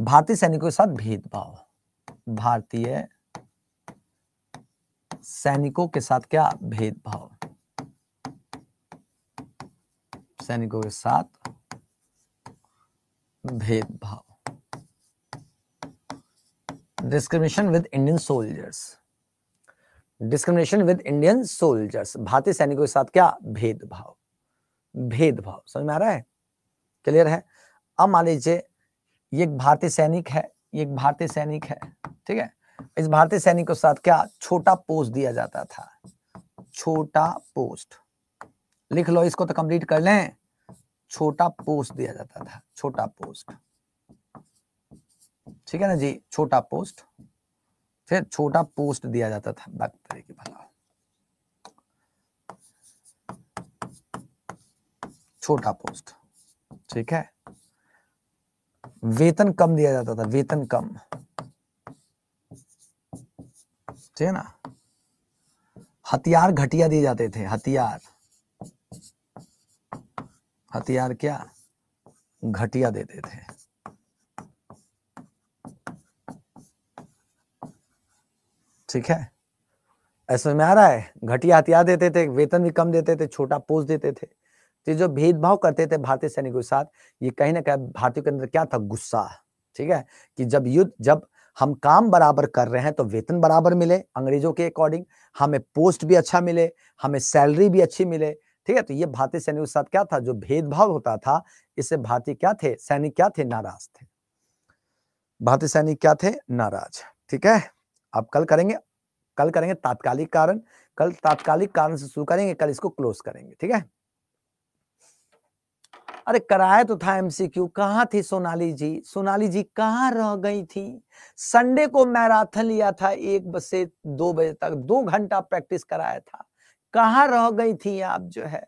भारतीय सैनिकों के साथ भेदभाव भारतीय सैनिकों के साथ क्या भेदभाव सैनिकों के साथ भेदभाव discrimination with Indian soldiers discrimination with Indian soldiers भारतीय सैनिकों के साथ क्या भेदभाव भेदभाव समझ में आ रहा है क्लियर है अब मान लीजिए ये एक भारतीय सैनिक है ये एक भारतीय सैनिक है ठीक है इस भारतीय सैनिक के साथ क्या छोटा पोस्ट दिया जाता था छोटा पोस्ट लिख लो इसको तो कंप्लीट कर लें छोटा पोस्ट दिया जाता था छोटा पोस्ट ठीक है ना जी छोटा पोस्ट फिर छोटा पोस्ट दिया जाता था बख्तरे तो भला छोटा पोस्ट ठीक है वेतन कम दिया जाता था वेतन कम ठीक है ना हथियार घटिया दिए जाते थे हथियार हथियार क्या घटिया देते थे ठीक है ऐसे में आ रहा है घटिया हथियार देते थे वेतन भी कम देते थे छोटा पोस्ट देते थे तो जो भेदभाव करते थे भारतीय सैनिकों के साथ ये कहीं ना कहीं भारतीयों के अंदर क्या था गुस्सा ठीक है कि जब युद्ध जब हम काम बराबर कर रहे हैं तो वेतन बराबर मिले अंग्रेजों के अकॉर्डिंग हमें पोस्ट भी अच्छा मिले हमें सैलरी भी अच्छी मिले ठीक है तो ये भारतीय सैनिकों के साथ क्या था जो भेदभाव होता था इससे भारतीय क्या थे सैनिक क्या थे नाराज थे भारतीय सैनिक क्या थे नाराज ठीक है आप कल करेंगे कल करेंगे तात्कालिक कारण कल तात्कालिक कारण से शुरू करेंगे कल इसको क्लोज करेंगे ठीक है अरे कराया तो था एमसीक्यू कहाँ थी सोनाली जी सोनाली जी कहाँ रह गई थी संडे को मैराथन लिया था एक बज से दो बजे तक दो घंटा प्रैक्टिस कराया था कहाँ रह गई थी आप जो है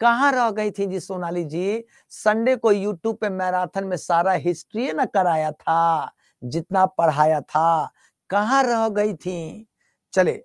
कहाँ रह गई थी जी सोनाली जी संडे को यूट्यूब पे मैराथन में सारा हिस्ट्री ना कराया था जितना पढ़ाया था कहाँ रह गई थी चले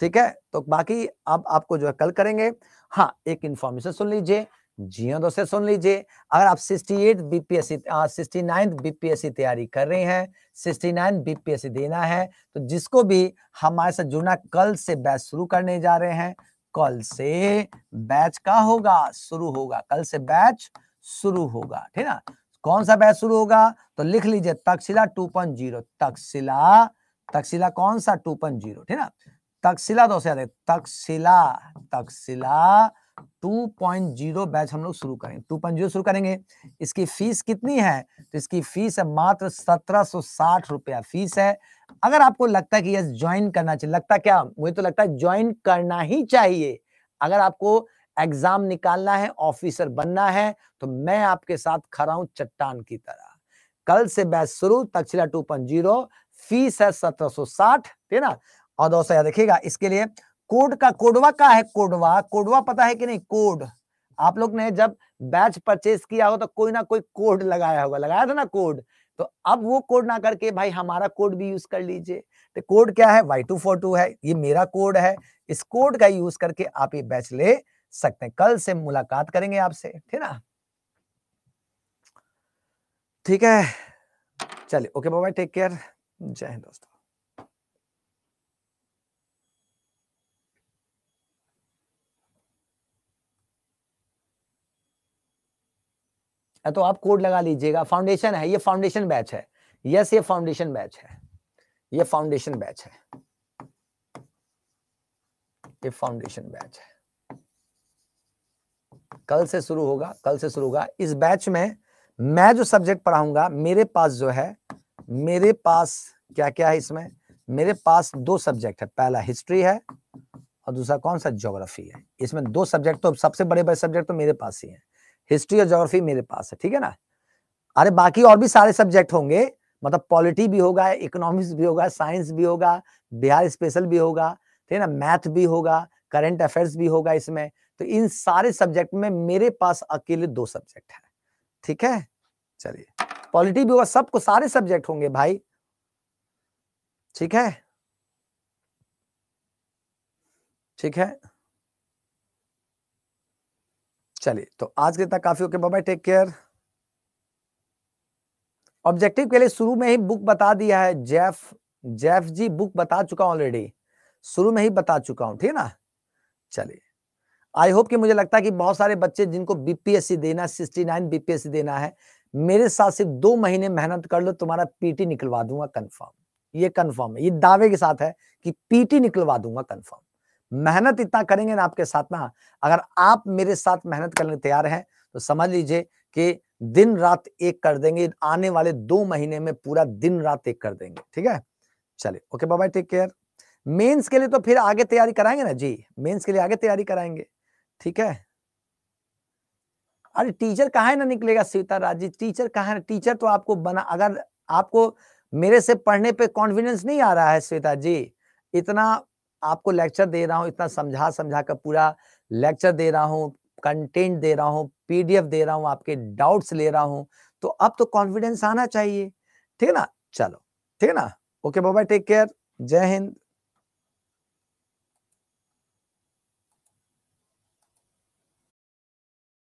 ठीक है तो बाकी अब आप, आपको जो है कल करेंगे हाँ एक इंफॉर्मेशन सुन लीजिए जी हाँ दोस्तों सुन लीजिए अगर आप 68 बीपीएससी सिक्सटी नाइन बीपीएससी तैयारी कर रहे हैं 69 बीपीएससी देना है तो जिसको भी हमारे साथ जुड़ना कल से बैच शुरू करने जा रहे हैं कल से बैच का होगा शुरू होगा कल से बैच शुरू होगा ठीक ना कौन सा बैच शुरू होगा तो लिख लीजिए तकशिला जीरो तकशिला तकशिला कौन सा टू ठीक ना तकशिला दोस्तों तकशिला तकशिला 2.0 बैच हम लोग शुरू करेंगे 2.0 शुरू करेंगे इसकी फीस कितनी है तो इसकी फीस है मात्र सत्रह साठ रुपया फीस है अगर आपको लगता है कि यस ज्वाइन करना चाहिए लगता क्या मुझे तो लगता है ज्वाइन करना ही चाहिए अगर आपको एग्जाम निकालना है ऑफिसर बनना है तो मैं आपके साथ खड़ा हूं चट्टान की तरह कल से बैच शुरू तक्षशिला 2.0 फीस है 1760 ठीक है ना और दोस्तों याद रखिएगा इसके लिए कोड का कोडवा का है कोडवा कोडवा पता है कि नहीं कोड आप लोग ने जब बैच परचेस किया हो तो कोई ना कोई कोड लगाया होगा लगाया था ना कोड तो अब वो कोड ना करके भाई हमारा कोड भी यूज कर लीजिए तो कोड क्या है वाई टू फोर टू है ये मेरा कोड है इस कोड का यूज करके आप ये बैच ले सकते हैं कल से मुलाकात करेंगे आपसे ठीक ना ठीक है चलिए ओके बाबा टेक केयर जय हिंद दोस्तों तो आप कोड लगा लीजिएगा फाउंडेशन है ये फाउंडेशन बैच है यस ये फाउंडेशन बैच है ये फाउंडेशन बैच है ये फाउंडेशन बैच है कल से शुरू होगा कल से शुरू होगा इस बैच में मैं जो सब्जेक्ट पढ़ाऊंगा मेरे पास जो है मेरे पास क्या क्या है इसमें मेरे पास दो सब्जेक्ट है पहला हिस्ट्री है और दूसरा कौन सा ज्योग्राफी है इसमें दो सब्जेक्ट तो सबसे बड़े बड़े सब्जेक्ट तो मेरे पास ही हैं हिस्ट्री और जोग्राफी मेरे पास है ठीक है ना अरे बाकी और भी सारे सब्जेक्ट होंगे मतलब पॉलिटी भी होगा इकोनॉमिक्स भी होगा साइंस भी होगा बिहार स्पेशल भी होगा ठीक है ना मैथ भी होगा करंट अफेयर्स भी होगा इसमें तो इन सारे सब्जेक्ट में मेरे पास अकेले दो सब्जेक्ट है ठीक है चलिए पॉलिटी भी होगा सबको सारे सब्जेक्ट होंगे भाई ठीक है ठीक है चलिए तो आज के कितना काफी ओके बाबा टेक केयर ऑब्जेक्टिव के लिए शुरू में ही बुक बता दिया है जेफ जेफ जी बुक बता चुका हूं ऑलरेडी शुरू में ही बता चुका हूं ठीक है ना चलिए आई होप कि मुझे लगता है कि बहुत सारे बच्चे जिनको बीपीएससी देना सिक्सटी नाइन बीपीएससी देना है मेरे साथ सिर्फ दो महीने मेहनत कर लो तुम्हारा पीटी निकलवा दूंगा कंफर्म ये कंफर्म है ये दावे के साथ है कि पीटी निकलवा दूंगा कंफर्म मेहनत इतना करेंगे ना आपके साथ ना अगर आप मेरे साथ मेहनत करने तैयार हैं तो समझ लीजिए कि दिन रात एक कर देंगे आने वाले दो महीने में पूरा दिन रात एक कर देंगे ठीक है चलिए ओके बाबा टेक केयर मेंस के लिए तो फिर आगे तैयारी कराएंगे ना जी मेंस के लिए आगे तैयारी कराएंगे ठीक है अरे टीचर कहा है ना निकलेगा सीता जी टीचर कहा है ना टीचर तो आपको बना अगर आपको मेरे से पढ़ने पे कॉन्फिडेंस नहीं आ रहा है श्वेता जी इतना आपको लेक्चर दे रहा हूँ इतना समझा समझा कर पूरा लेक्चर दे रहा हूँ कंटेंट दे रहा हूँ पीडीएफ दे रहा हूँ आपके डाउट्स ले रहा हूँ तो अब तो कॉन्फिडेंस आना चाहिए ठीक है ना चलो ठीक है ना ओके बाबा टेक केयर जय हिंद